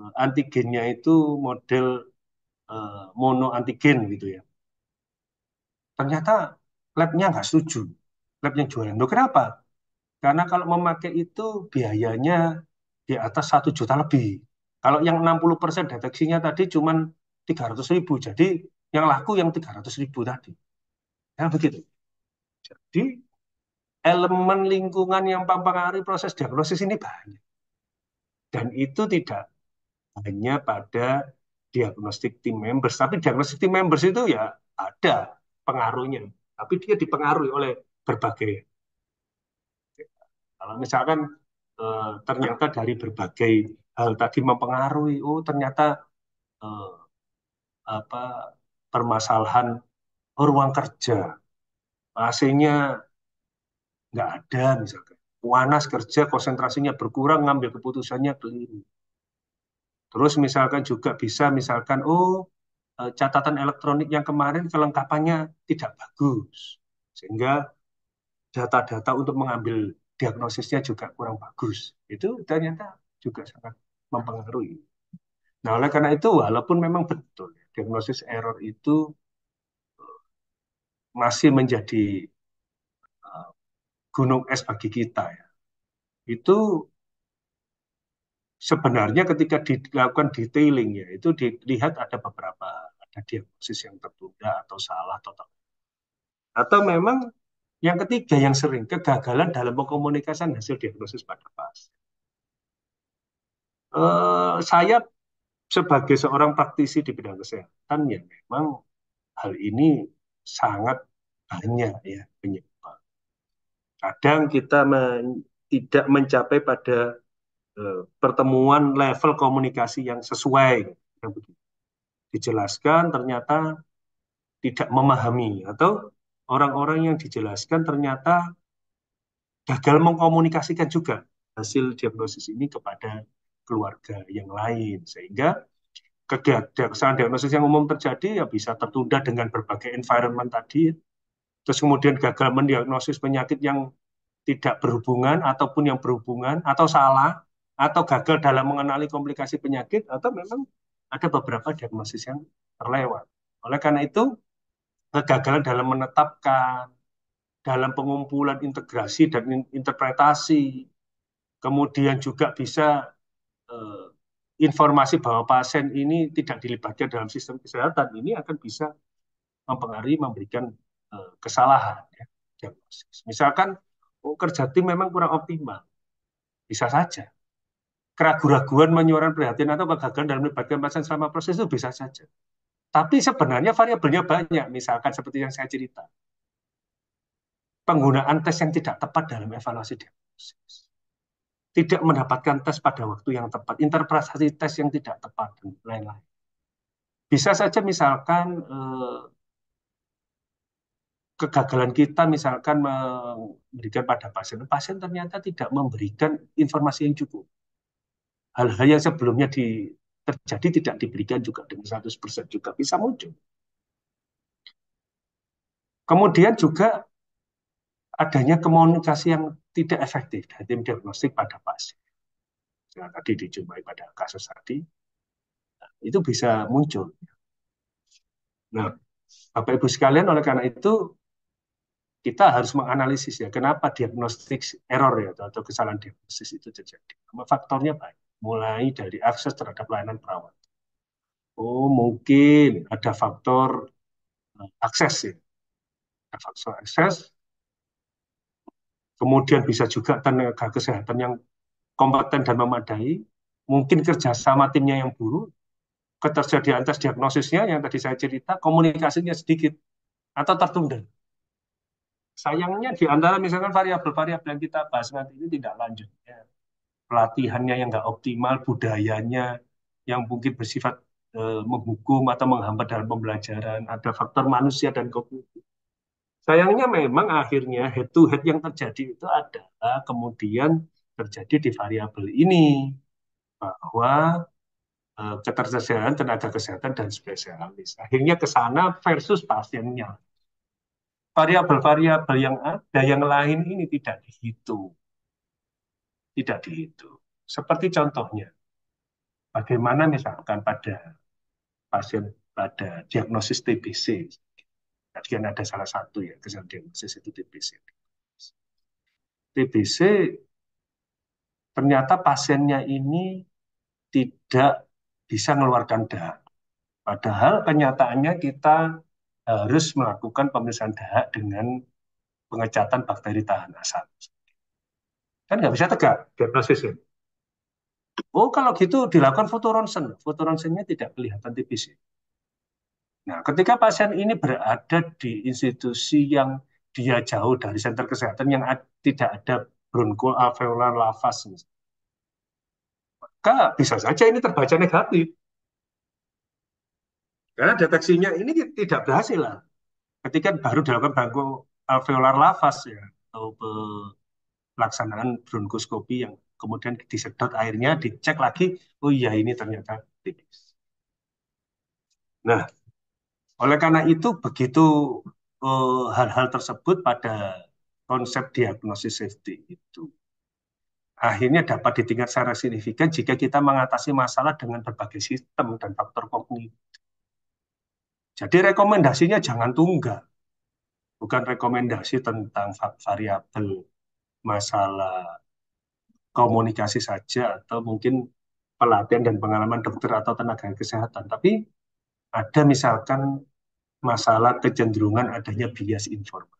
eh, antigennya itu model eh, mono antigen gitu ya. Ternyata labnya nggak setuju, lab jualan. Loh, kenapa? Karena kalau memakai itu biayanya di atas satu juta lebih. Kalau yang 60% persen deteksinya tadi cuma 300 ribu, jadi yang laku yang 300 ribu tadi. Ya begitu. Jadi elemen lingkungan yang mempengaruhi proses diagnosis ini banyak. Dan itu tidak hanya pada diagnostik team members, tapi diagnostik team members itu ya ada pengaruhnya, tapi dia dipengaruhi oleh berbagai. Kalau misalkan Eh, ternyata dari berbagai hal tadi mempengaruhi oh ternyata uh, apa permasalahan ruang kerja AC-nya nggak ada misalkan Panas kerja konsentrasinya berkurang ngambil keputusannya keliru terus misalkan juga bisa misalkan oh eh, catatan elektronik yang kemarin kelengkapannya tidak bagus sehingga data-data untuk mengambil diagnosisnya juga kurang bagus. Itu ternyata juga sangat mempengaruhi. Nah, oleh karena itu, walaupun memang betul ya, diagnosis error itu eh, masih menjadi eh, gunung es bagi kita ya. Itu sebenarnya ketika dilakukan detailing ya, itu dilihat ada beberapa ada diagnosis yang tertunda atau salah total. Atau memang yang ketiga yang sering, kegagalan dalam pengkomunikasian hasil diagnosis pada pas Uh, eh, saya sebagai seorang praktisi di bidang kesehatan ya memang hal ini sangat banyak ya penyebab. Kadang kita men tidak mencapai pada uh, pertemuan level komunikasi yang sesuai. yang Dijelaskan ternyata tidak memahami atau orang-orang yang dijelaskan ternyata gagal mengkomunikasikan juga hasil diagnosis ini kepada keluarga yang lain sehingga kesalahan diagnosis yang umum terjadi ya bisa tertunda dengan berbagai environment tadi terus kemudian gagal mendiagnosis penyakit yang tidak berhubungan ataupun yang berhubungan atau salah atau gagal dalam mengenali komplikasi penyakit atau memang ada beberapa diagnosis yang terlewat oleh karena itu kegagalan dalam menetapkan, dalam pengumpulan integrasi dan interpretasi, kemudian juga bisa eh, informasi bahwa pasien ini tidak dilibatkan dalam sistem kesehatan ini akan bisa mempengaruhi memberikan eh, kesalahan ya, Misalkan oh, kerja tim memang kurang optimal, bisa saja keraguan keraguan menyuarakan prihatin atau kegagalan dalam melibatkan pasien selama proses itu bisa saja. Tapi sebenarnya variabelnya banyak, misalkan seperti yang saya cerita. Penggunaan tes yang tidak tepat dalam evaluasi diagnosis. Tidak mendapatkan tes pada waktu yang tepat, interpretasi tes yang tidak tepat, dan lain-lain. Bisa saja misalkan eh, kegagalan kita misalkan memberikan pada pasien, pasien ternyata tidak memberikan informasi yang cukup. Hal-hal yang sebelumnya di terjadi tidak diberikan juga dengan 100% juga bisa muncul. Kemudian juga adanya komunikasi yang tidak efektif dari tim diagnostik pada pasien. Yang nah, tadi dijumpai pada kasus tadi, itu bisa muncul. Nah, Bapak-Ibu sekalian, oleh karena itu, kita harus menganalisis ya, kenapa diagnostik error ya, atau kesalahan diagnosis itu terjadi. Faktornya baik mulai dari akses terhadap layanan perawat. Oh, mungkin ada faktor eh, akses ya. Ada faktor akses. Kemudian bisa juga tenaga kesehatan yang kompeten dan memadai. Mungkin kerjasama timnya yang buruk. Ketersediaan tes diagnosisnya yang tadi saya cerita, komunikasinya sedikit. Atau tertunda. Sayangnya di antara misalkan variabel-variabel yang kita bahas nanti ini tidak lanjut. Ya pelatihannya yang nggak optimal, budayanya yang mungkin bersifat e, menghukum atau menghambat dalam pembelajaran, ada faktor manusia dan kognitif. Sayangnya memang akhirnya head to head yang terjadi itu adalah kemudian terjadi di variabel ini bahwa e, ketersediaan tenaga kesehatan dan spesialis. Akhirnya ke sana versus pasiennya. Variabel-variabel yang ada yang lain ini tidak dihitung tidak dihitung. Seperti contohnya, bagaimana misalkan pada pasien pada diagnosis TBC, tadi kan ada salah satu ya kesan diagnosis itu TBC. TBC ternyata pasiennya ini tidak bisa mengeluarkan dahak. Padahal kenyataannya kita harus melakukan pemeriksaan dahak dengan pengecatan bakteri tahan asam. Kan nggak bisa tegak diagnosisnya. Oh, kalau gitu dilakukan foto ronsen. Foto ronsennya tidak kelihatan TBC. Ya? Nah, ketika pasien ini berada di institusi yang dia jauh dari center kesehatan yang tidak ada bronko alveolar lavas, maka ya? bisa saja ini terbaca negatif. Karena deteksinya ini tidak berhasil lah. Ketika baru dilakukan bronko alveolar lavas ya atau pelaksanaan bronkoskopi yang kemudian disedot airnya, dicek lagi, oh iya ini ternyata tipis. Nah, oleh karena itu begitu eh, hal-hal eh, tersebut pada konsep diagnosis safety itu akhirnya dapat ditingkat secara signifikan jika kita mengatasi masalah dengan berbagai sistem dan faktor kognitif. Jadi rekomendasinya jangan tunggal. Bukan rekomendasi tentang variabel masalah komunikasi saja atau mungkin pelatihan dan pengalaman dokter atau tenaga kesehatan, tapi ada misalkan masalah kecenderungan adanya bias informasi.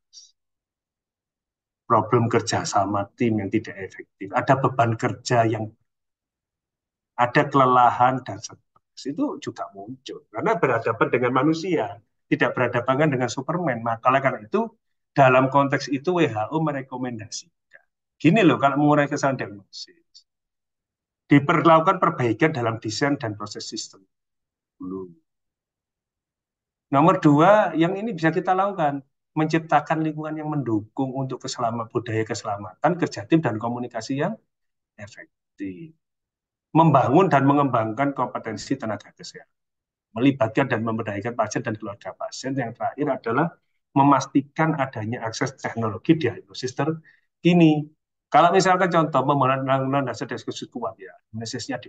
Problem kerja sama tim yang tidak efektif, ada beban kerja yang ada kelelahan dan stres itu juga muncul karena berhadapan dengan manusia, tidak berhadapan dengan Superman. Maka karena itu dalam konteks itu WHO merekomendasikan Gini loh kalau mengurangi kesalahan diagnosis. Diperlakukan perbaikan dalam desain dan proses sistem. dulu Nomor dua, yang ini bisa kita lakukan. Menciptakan lingkungan yang mendukung untuk keselamatan, budaya keselamatan, kerja tim, dan komunikasi yang efektif. Membangun dan mengembangkan kompetensi tenaga kesehatan. Melibatkan dan memberdayakan pasien dan keluarga pasien. Yang terakhir adalah memastikan adanya akses teknologi diagnosis terkini kalau misalkan contoh memenuhi dasar diskusi kuat ya, analisisnya di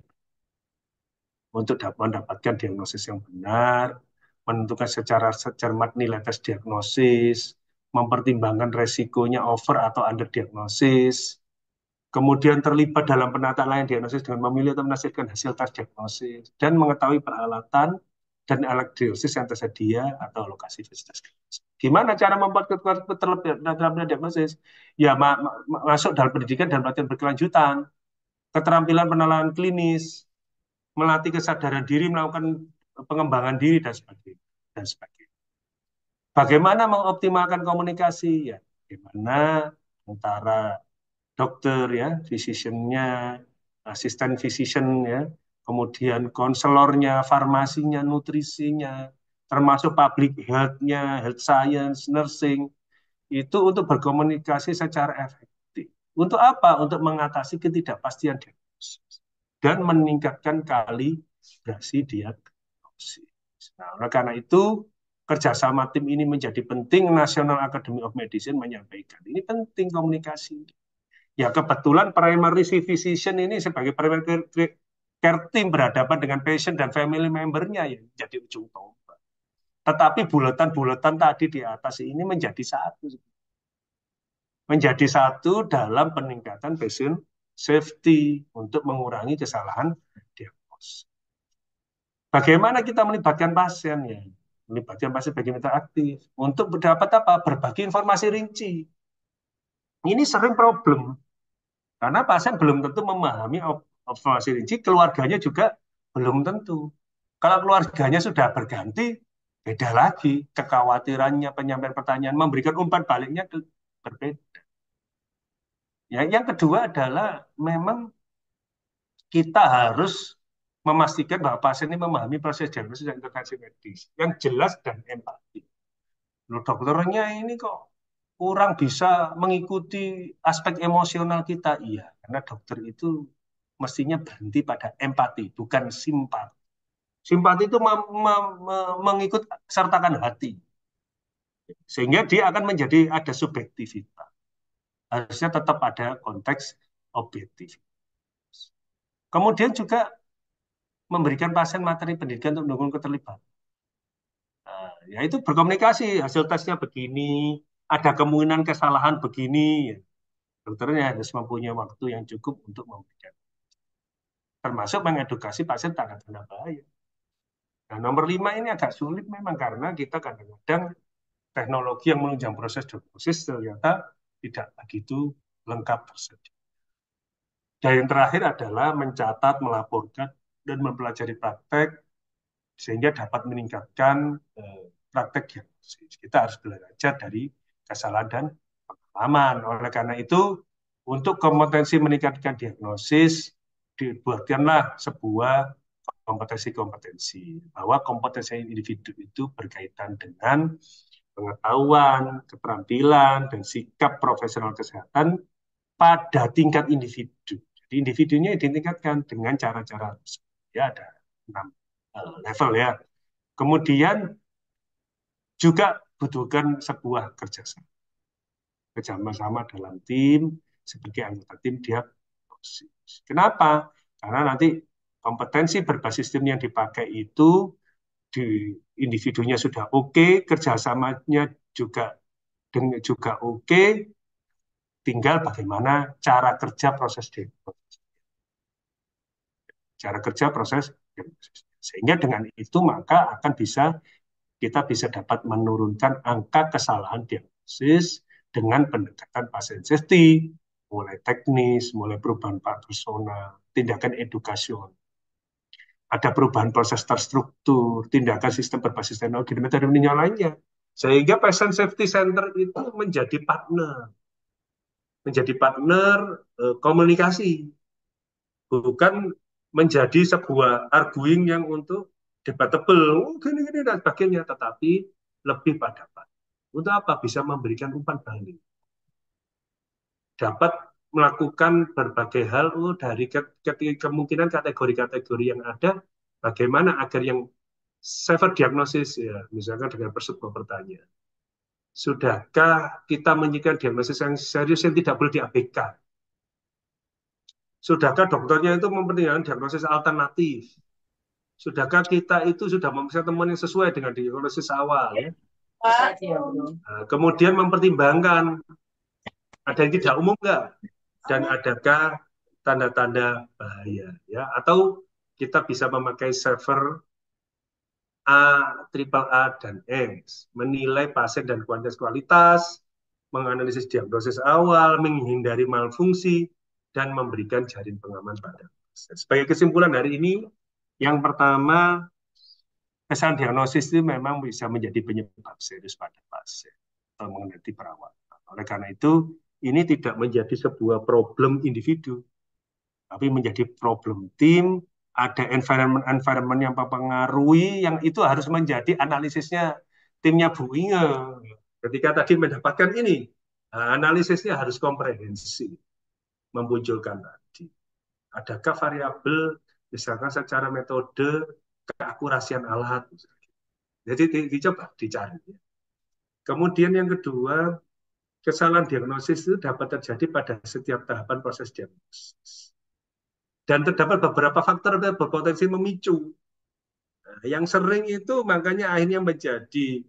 untuk mendapatkan diagnosis yang benar, menentukan secara cermat nilai tes diagnosis, mempertimbangkan resikonya over atau under diagnosis, kemudian terlibat dalam penataan lain diagnosis dengan memilih atau menghasilkan hasil tes diagnosis, dan mengetahui peralatan, dan elektrolisis yang tersedia atau lokasi fasilitas klinis. Gimana cara membuat kekuatan terlebih dalam diagnosis? Ya ma ma masuk dalam pendidikan dan pelatihan berkelanjutan, keterampilan penalaran klinis, melatih kesadaran diri, melakukan pengembangan diri dan sebagainya dan sebagainya. Bagaimana mengoptimalkan komunikasi? Ya, bagaimana antara dokter ya, physician-nya, asisten physician ya, kemudian konselornya, farmasinya, nutrisinya, termasuk public health-nya, health science, nursing, itu untuk berkomunikasi secara efektif. Untuk apa? Untuk mengatasi ketidakpastian diagnosis dan meningkatkan kali kalibrasi diagnosis. Nah, karena itu, kerjasama tim ini menjadi penting. National Academy of Medicine menyampaikan, ini penting komunikasi. Ya kebetulan primary physician ini sebagai primary care team berhadapan dengan passion dan family membernya yang jadi ujung tombak. Tetapi buletan-buletan tadi di atas ini menjadi satu. Menjadi satu dalam peningkatan patient safety untuk mengurangi kesalahan diagnosis. Bagaimana kita melibatkan pasien ya? Melibatkan pasien bagi kita aktif untuk berdapat apa? Berbagi informasi rinci. Ini sering problem karena pasien belum tentu memahami observasi rinci, keluarganya juga belum tentu. Kalau keluarganya sudah berganti, beda lagi kekhawatirannya, penyampaian pertanyaan, memberikan umpan baliknya berbeda. Ya, yang kedua adalah memang kita harus memastikan bahwa pasien ini memahami proses diagnosis dan intervensi medis yang jelas dan empati. Loh, dokternya ini kok kurang bisa mengikuti aspek emosional kita? Iya, karena dokter itu mestinya berhenti pada empati, bukan simpati. Simpati itu mengikut sertakan hati. Sehingga dia akan menjadi ada subjektivitas. Harusnya tetap ada konteks objektif. Kemudian juga memberikan pasien materi pendidikan untuk mendukung keterlibatan. Nah, ya itu berkomunikasi, hasil tesnya begini, ada kemungkinan kesalahan begini. Dokternya harus mempunyai waktu yang cukup untuk memberikan termasuk mengedukasi pasien tanda-tanda bahaya. Nah, nomor lima ini agak sulit memang karena kita kadang-kadang teknologi yang menunjang proses diagnosis ternyata tidak begitu lengkap tersedia. Dan yang terakhir adalah mencatat, melaporkan, dan mempelajari praktek sehingga dapat meningkatkan eh, praktek yang Kita harus belajar dari kesalahan dan pengalaman. Oleh karena itu, untuk kompetensi meningkatkan diagnosis, dibuatkanlah sebuah kompetensi-kompetensi bahwa kompetensi individu itu berkaitan dengan pengetahuan, keterampilan, dan sikap profesional kesehatan pada tingkat individu. Jadi individunya ditingkatkan dengan cara-cara ya ada enam eh, level ya. Kemudian juga butuhkan sebuah kerjasama kerjasama dalam tim sebagai anggota tim dia Kenapa? Karena nanti kompetensi berbasis tim yang dipakai itu di individunya sudah oke, okay, kerjasamanya juga juga oke, okay, tinggal bagaimana cara kerja proses demokrasi. cara kerja proses sehingga dengan itu maka akan bisa kita bisa dapat menurunkan angka kesalahan diagnosis dengan pendekatan pasien safety mulai teknis, mulai perubahan persona, tindakan edukasion. Ada perubahan proses terstruktur, tindakan sistem berbasis teknologi, dan metode lainnya. Sehingga pesan Safety Center itu menjadi partner. Menjadi partner e, komunikasi. Bukan menjadi sebuah arguing yang untuk debatable, oh, gini-gini dan sebagainya, tetapi lebih pada Untuk apa? Bisa memberikan umpan balik dapat melakukan berbagai hal uh, dari kemungkinan kategori-kategori yang ada bagaimana agar yang sever diagnosis ya misalkan dengan sebuah pertanyaan sudahkah kita menyiapkan diagnosis yang serius yang tidak boleh diabaikan sudahkah dokternya itu mempertimbangkan diagnosis alternatif sudahkah kita itu sudah memeriksa teman yang sesuai dengan diagnosis awal ya? Nah, kemudian mempertimbangkan ada yang tidak umum enggak? Dan adakah tanda-tanda bahaya ya atau kita bisa memakai server A, triple A dan X, menilai pasien dan kuantitas kualitas, menganalisis diagnosis awal, menghindari malfungsi dan memberikan jaring pengaman pada pasien. Sebagai kesimpulan dari ini, yang pertama kesan diagnosis itu memang bisa menjadi penyebab serius pada pasien atau mengenai perawatan. Oleh karena itu, ini tidak menjadi sebuah problem individu, tapi menjadi problem tim, ada environment-environment yang mempengaruhi, yang itu harus menjadi analisisnya timnya Bu Inge. Ketika tadi mendapatkan ini, analisisnya harus komprehensif, memunculkan tadi. Adakah variabel, misalkan secara metode, keakurasian alat. Jadi dicoba, dicari. Kemudian yang kedua, kesalahan diagnosis itu dapat terjadi pada setiap tahapan proses diagnosis. Dan terdapat beberapa faktor yang berpotensi memicu. Nah, yang sering itu makanya akhirnya menjadi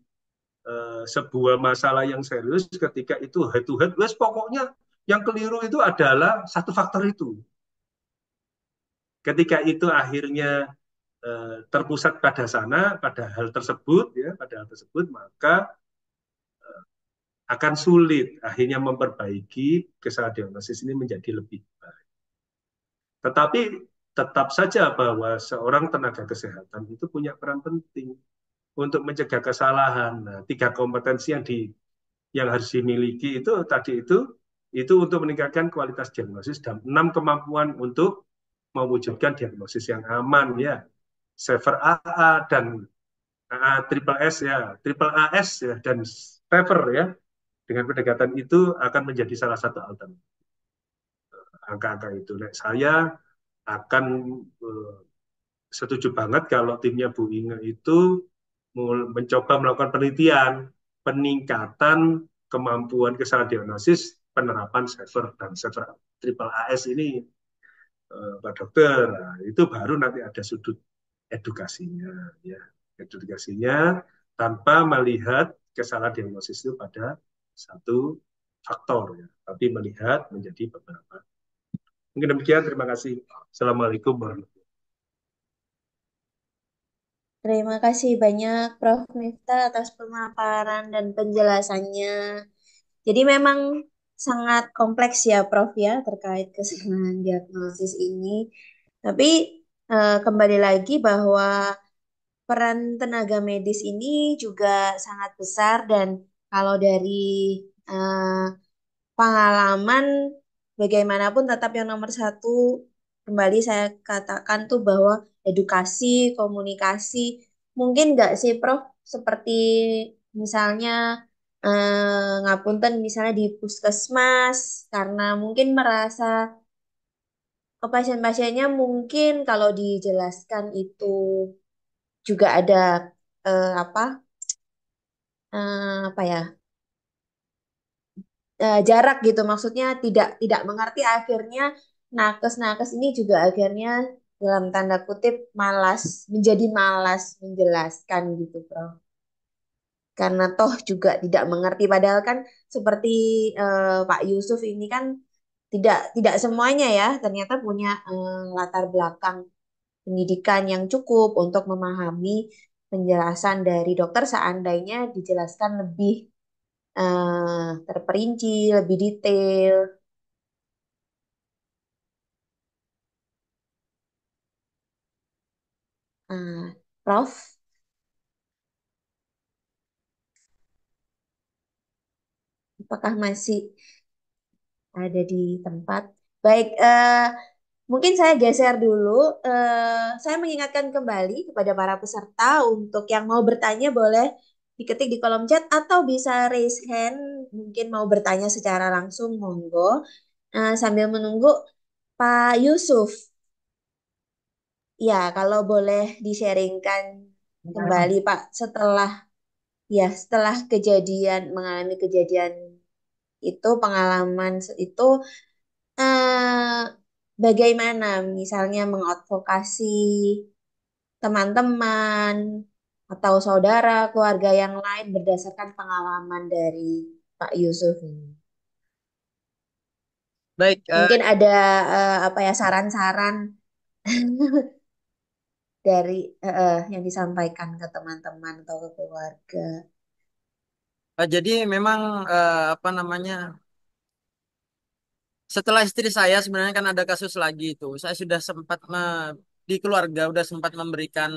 uh, sebuah masalah yang serius ketika itu head to head. Wes pokoknya yang keliru itu adalah satu faktor itu. Ketika itu akhirnya eh, terpusat pada sana, pada hal tersebut, ya, pada hal tersebut, maka akan sulit akhirnya memperbaiki kesalahan diagnosis ini menjadi lebih baik. Tetapi tetap saja bahwa seorang tenaga kesehatan itu punya peran penting untuk mencegah kesalahan. Nah, tiga kompetensi yang di yang harus dimiliki itu tadi itu itu untuk meningkatkan kualitas diagnosis dan enam kemampuan untuk mewujudkan diagnosis yang aman ya. Sever AA dan AA triple S ya, triple AS ya dan Sever ya dengan pendekatan itu akan menjadi salah satu alternatif angka-angka itu. Nah, saya akan eh, setuju banget kalau timnya Bu Inge itu mencoba melakukan penelitian peningkatan kemampuan kesalahan diagnosis penerapan server dan server triple AS ini eh, Pak Dokter nah, itu baru nanti ada sudut edukasinya ya edukasinya tanpa melihat kesalahan diagnosis itu pada satu faktor, ya, tapi melihat menjadi beberapa. Mungkin demikian, terima kasih. Assalamualaikum warahmatullahi wabarakatuh. Terima kasih banyak Prof. Miftah atas pemaparan dan penjelasannya. Jadi memang sangat kompleks ya Prof ya terkait kesenangan diagnosis ini. Tapi eh, kembali lagi bahwa peran tenaga medis ini juga sangat besar dan kalau dari uh, pengalaman bagaimanapun tetap yang nomor satu kembali saya katakan tuh bahwa edukasi, komunikasi, mungkin nggak sih Prof seperti misalnya uh, ngapunten misalnya di puskesmas karena mungkin merasa ke pasien-pasiennya mungkin kalau dijelaskan itu juga ada eh, apa uh, apa ya uh, jarak gitu maksudnya tidak tidak mengerti akhirnya nakes-nakes ini juga akhirnya dalam tanda kutip malas menjadi malas menjelaskan gitu Bro karena toh juga tidak mengerti padahal kan seperti uh, Pak Yusuf ini kan tidak tidak semuanya ya ternyata punya uh, latar belakang pendidikan yang cukup untuk memahami penjelasan dari dokter seandainya dijelaskan lebih uh, terperinci, lebih detail. Uh, Prof, apakah masih ada di tempat? Baik, uh, Mungkin saya geser dulu. Uh, saya mengingatkan kembali kepada para peserta untuk yang mau bertanya boleh diketik di kolom chat atau bisa raise hand mungkin mau bertanya secara langsung monggo uh, sambil menunggu Pak Yusuf ya kalau boleh diseringkan kembali iya. Pak setelah ya setelah kejadian mengalami kejadian itu pengalaman itu uh, bagaimana misalnya mengadvokasi teman-teman atau saudara keluarga yang lain berdasarkan pengalaman dari Pak Yusuf ini. Baik, uh, mungkin ada uh, apa ya saran-saran dari uh, yang disampaikan ke teman-teman atau ke keluarga. jadi memang apa namanya setelah istri saya sebenarnya kan ada kasus lagi itu saya sudah sempat me, di keluarga sudah sempat memberikan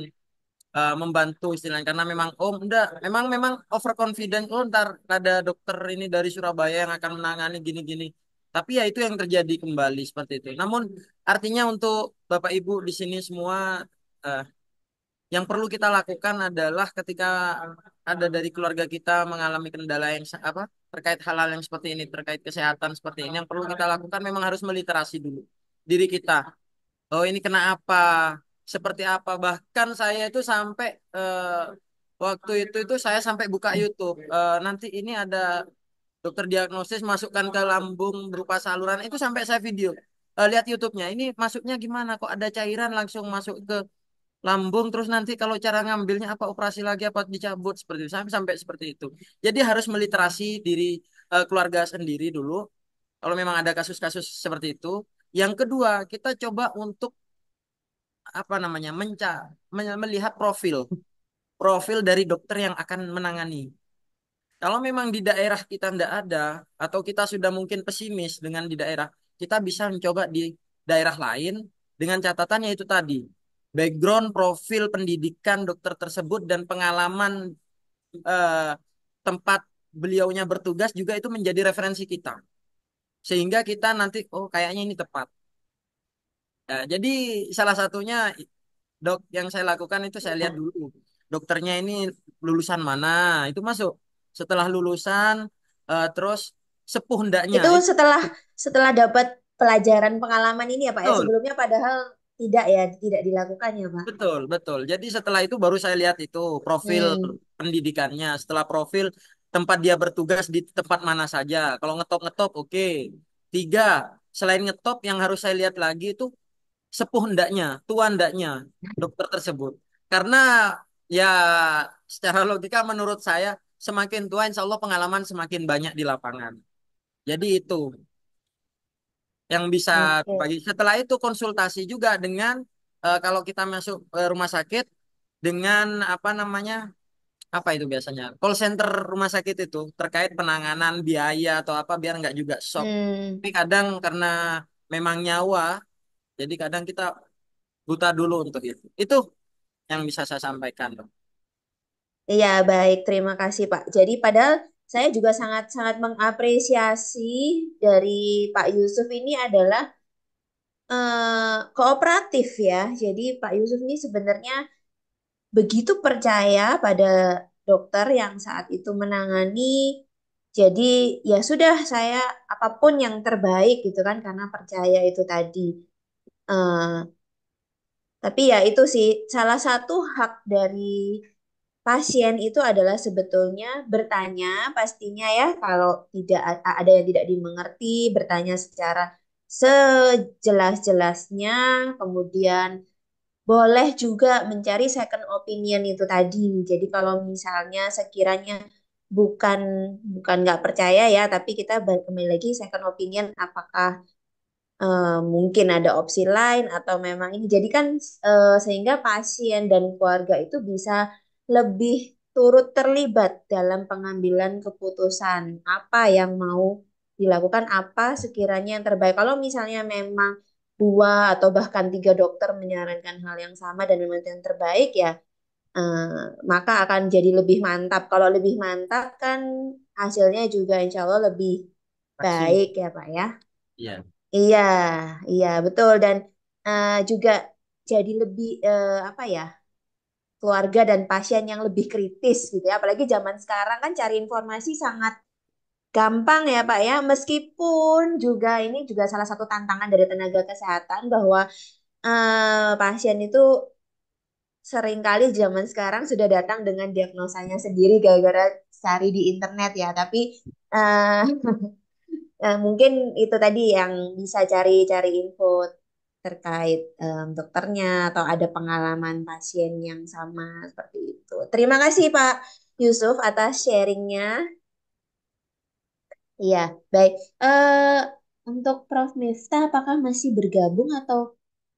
uh, membantu istilahnya karena memang oh, udah memang memang overconfident oh ntar ada dokter ini dari Surabaya yang akan menangani gini-gini tapi ya itu yang terjadi kembali seperti itu namun artinya untuk bapak ibu di sini semua uh, yang perlu kita lakukan adalah ketika ada dari keluarga kita mengalami kendala yang apa terkait hal-hal yang seperti ini terkait kesehatan seperti ini yang perlu kita lakukan memang harus meliterasi dulu diri kita oh ini kena apa seperti apa bahkan saya itu sampai eh, waktu itu itu saya sampai buka YouTube eh, nanti ini ada dokter diagnosis masukkan ke lambung berupa saluran itu sampai saya video eh, lihat YouTube-nya ini masuknya gimana kok ada cairan langsung masuk ke lambung terus nanti kalau cara ngambilnya apa operasi lagi apa dicabut seperti itu sampai sampai seperti itu jadi harus meliterasi diri uh, keluarga sendiri dulu kalau memang ada kasus-kasus seperti itu yang kedua kita coba untuk apa namanya menca melihat profil profil dari dokter yang akan menangani kalau memang di daerah kita tidak ada atau kita sudah mungkin pesimis dengan di daerah kita bisa mencoba di daerah lain dengan catatannya itu tadi background profil pendidikan dokter tersebut dan pengalaman eh, tempat beliaunya bertugas juga itu menjadi referensi kita sehingga kita nanti oh kayaknya ini tepat nah, jadi salah satunya dok yang saya lakukan itu saya lihat dulu dokternya ini lulusan mana itu masuk setelah lulusan uh, terus sepuh hendaknya itu setelah setelah dapat pelajaran pengalaman ini ya pak ya sebelumnya padahal tidak ya tidak dilakukan ya Pak betul betul jadi setelah itu baru saya lihat itu profil hmm. pendidikannya setelah profil tempat dia bertugas di tempat mana saja kalau ngetop ngetop oke okay. tiga selain ngetop yang harus saya lihat lagi itu sepuh hendaknya tua hendaknya dokter tersebut karena ya secara logika menurut saya semakin tua insya Allah pengalaman semakin banyak di lapangan jadi itu yang bisa okay. bagi. Setelah itu konsultasi juga dengan eh, kalau kita masuk rumah sakit dengan apa namanya apa itu biasanya call center rumah sakit itu terkait penanganan biaya atau apa biar nggak juga shock. Hmm. Tapi kadang karena memang nyawa, jadi kadang kita buta dulu untuk itu. Itu yang bisa saya sampaikan, dong Iya, baik. Terima kasih, Pak. Jadi, padahal saya juga sangat-sangat mengapresiasi dari Pak Yusuf ini adalah uh, kooperatif ya. Jadi Pak Yusuf ini sebenarnya begitu percaya pada dokter yang saat itu menangani. Jadi ya sudah saya apapun yang terbaik gitu kan karena percaya itu tadi. Uh, tapi ya itu sih salah satu hak dari pasien itu adalah sebetulnya bertanya pastinya ya kalau tidak ada yang tidak dimengerti bertanya secara sejelas-jelasnya kemudian boleh juga mencari second opinion itu tadi jadi kalau misalnya sekiranya bukan bukan nggak percaya ya tapi kita kembali lagi second opinion apakah uh, mungkin ada opsi lain atau memang ini jadi kan uh, sehingga pasien dan keluarga itu bisa lebih turut terlibat dalam pengambilan keputusan apa yang mau dilakukan apa sekiranya yang terbaik. Kalau misalnya memang dua atau bahkan tiga dokter menyarankan hal yang sama dan memang yang terbaik ya eh, maka akan jadi lebih mantap kalau lebih mantap kan hasilnya juga insya Allah lebih baik ya pak ya iya iya iya betul dan eh, juga jadi lebih eh, apa ya keluarga dan pasien yang lebih kritis gitu ya. Apalagi zaman sekarang kan cari informasi sangat gampang ya Pak ya. Meskipun juga ini juga salah satu tantangan dari tenaga kesehatan bahwa eh, pasien itu seringkali zaman sekarang sudah datang dengan diagnosanya sendiri gara-gara cari di internet ya. Tapi eh, eh mungkin itu tadi yang bisa cari-cari input terkait um, dokternya atau ada pengalaman pasien yang sama seperti itu. Terima kasih Pak Yusuf atas sharingnya. Iya, baik. Uh, untuk Prof. Miftah, apakah masih bergabung atau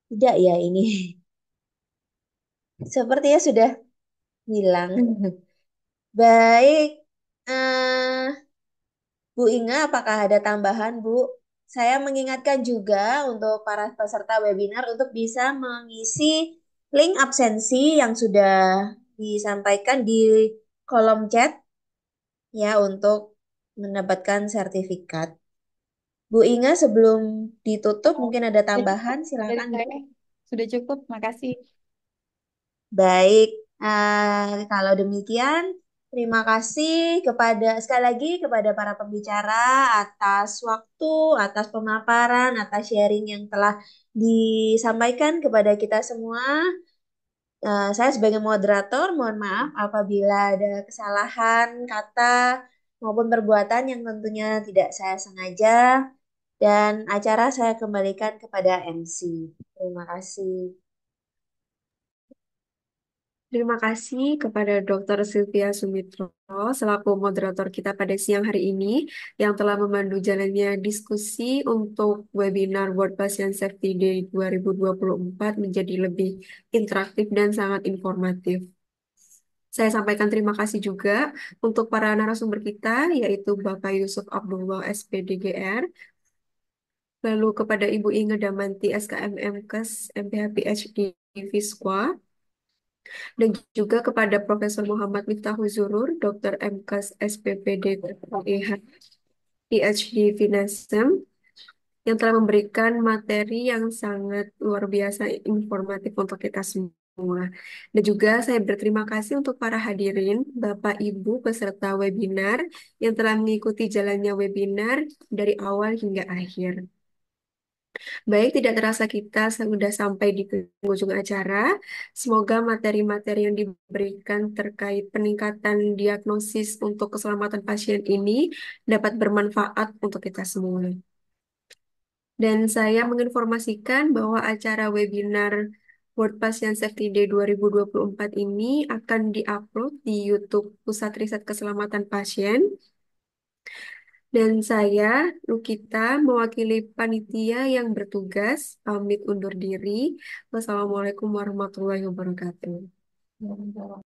tidak ya ini? Sepertinya sudah hilang. Baik, uh, Bu Inga, apakah ada tambahan, Bu? saya mengingatkan juga untuk para peserta webinar untuk bisa mengisi link absensi yang sudah disampaikan di kolom chat ya untuk mendapatkan sertifikat. Bu Inga sebelum ditutup mungkin ada tambahan silakan. Sudah cukup, makasih. Baik, uh, kalau demikian Terima kasih kepada sekali lagi kepada para pembicara atas waktu, atas pemaparan, atas sharing yang telah disampaikan kepada kita semua. Uh, saya sebagai moderator mohon maaf apabila ada kesalahan kata maupun perbuatan yang tentunya tidak saya sengaja dan acara saya kembalikan kepada MC. Terima kasih. Terima kasih kepada Dr. Sylvia Sumitro selaku moderator kita pada siang hari ini yang telah memandu jalannya diskusi untuk webinar World Patient Safety Day 2024 menjadi lebih interaktif dan sangat informatif. Saya sampaikan terima kasih juga untuk para narasumber kita, yaitu Bapak Yusuf Abdullah SPDGR, lalu kepada Ibu Inge Damanti SKMM KES MPH PhD Viswa, dan juga kepada Profesor Muhammad Mitahu Zurur, Dr. MKS SPPD Eha PhD Finasem, yang telah memberikan materi yang sangat luar biasa informatif untuk kita semua. Dan juga saya berterima kasih untuk para hadirin, Bapak Ibu peserta webinar yang telah mengikuti jalannya webinar dari awal hingga akhir. Baik, tidak terasa kita sudah sampai di penghujung acara. Semoga materi-materi yang diberikan terkait peningkatan diagnosis untuk keselamatan pasien ini dapat bermanfaat untuk kita semua. Dan saya menginformasikan bahwa acara webinar World Patient Safety Day 2024 ini akan diupload di YouTube Pusat Riset Keselamatan Pasien dan saya, Lukita, mewakili panitia yang bertugas, pamit undur diri. Wassalamualaikum warahmatullahi wabarakatuh.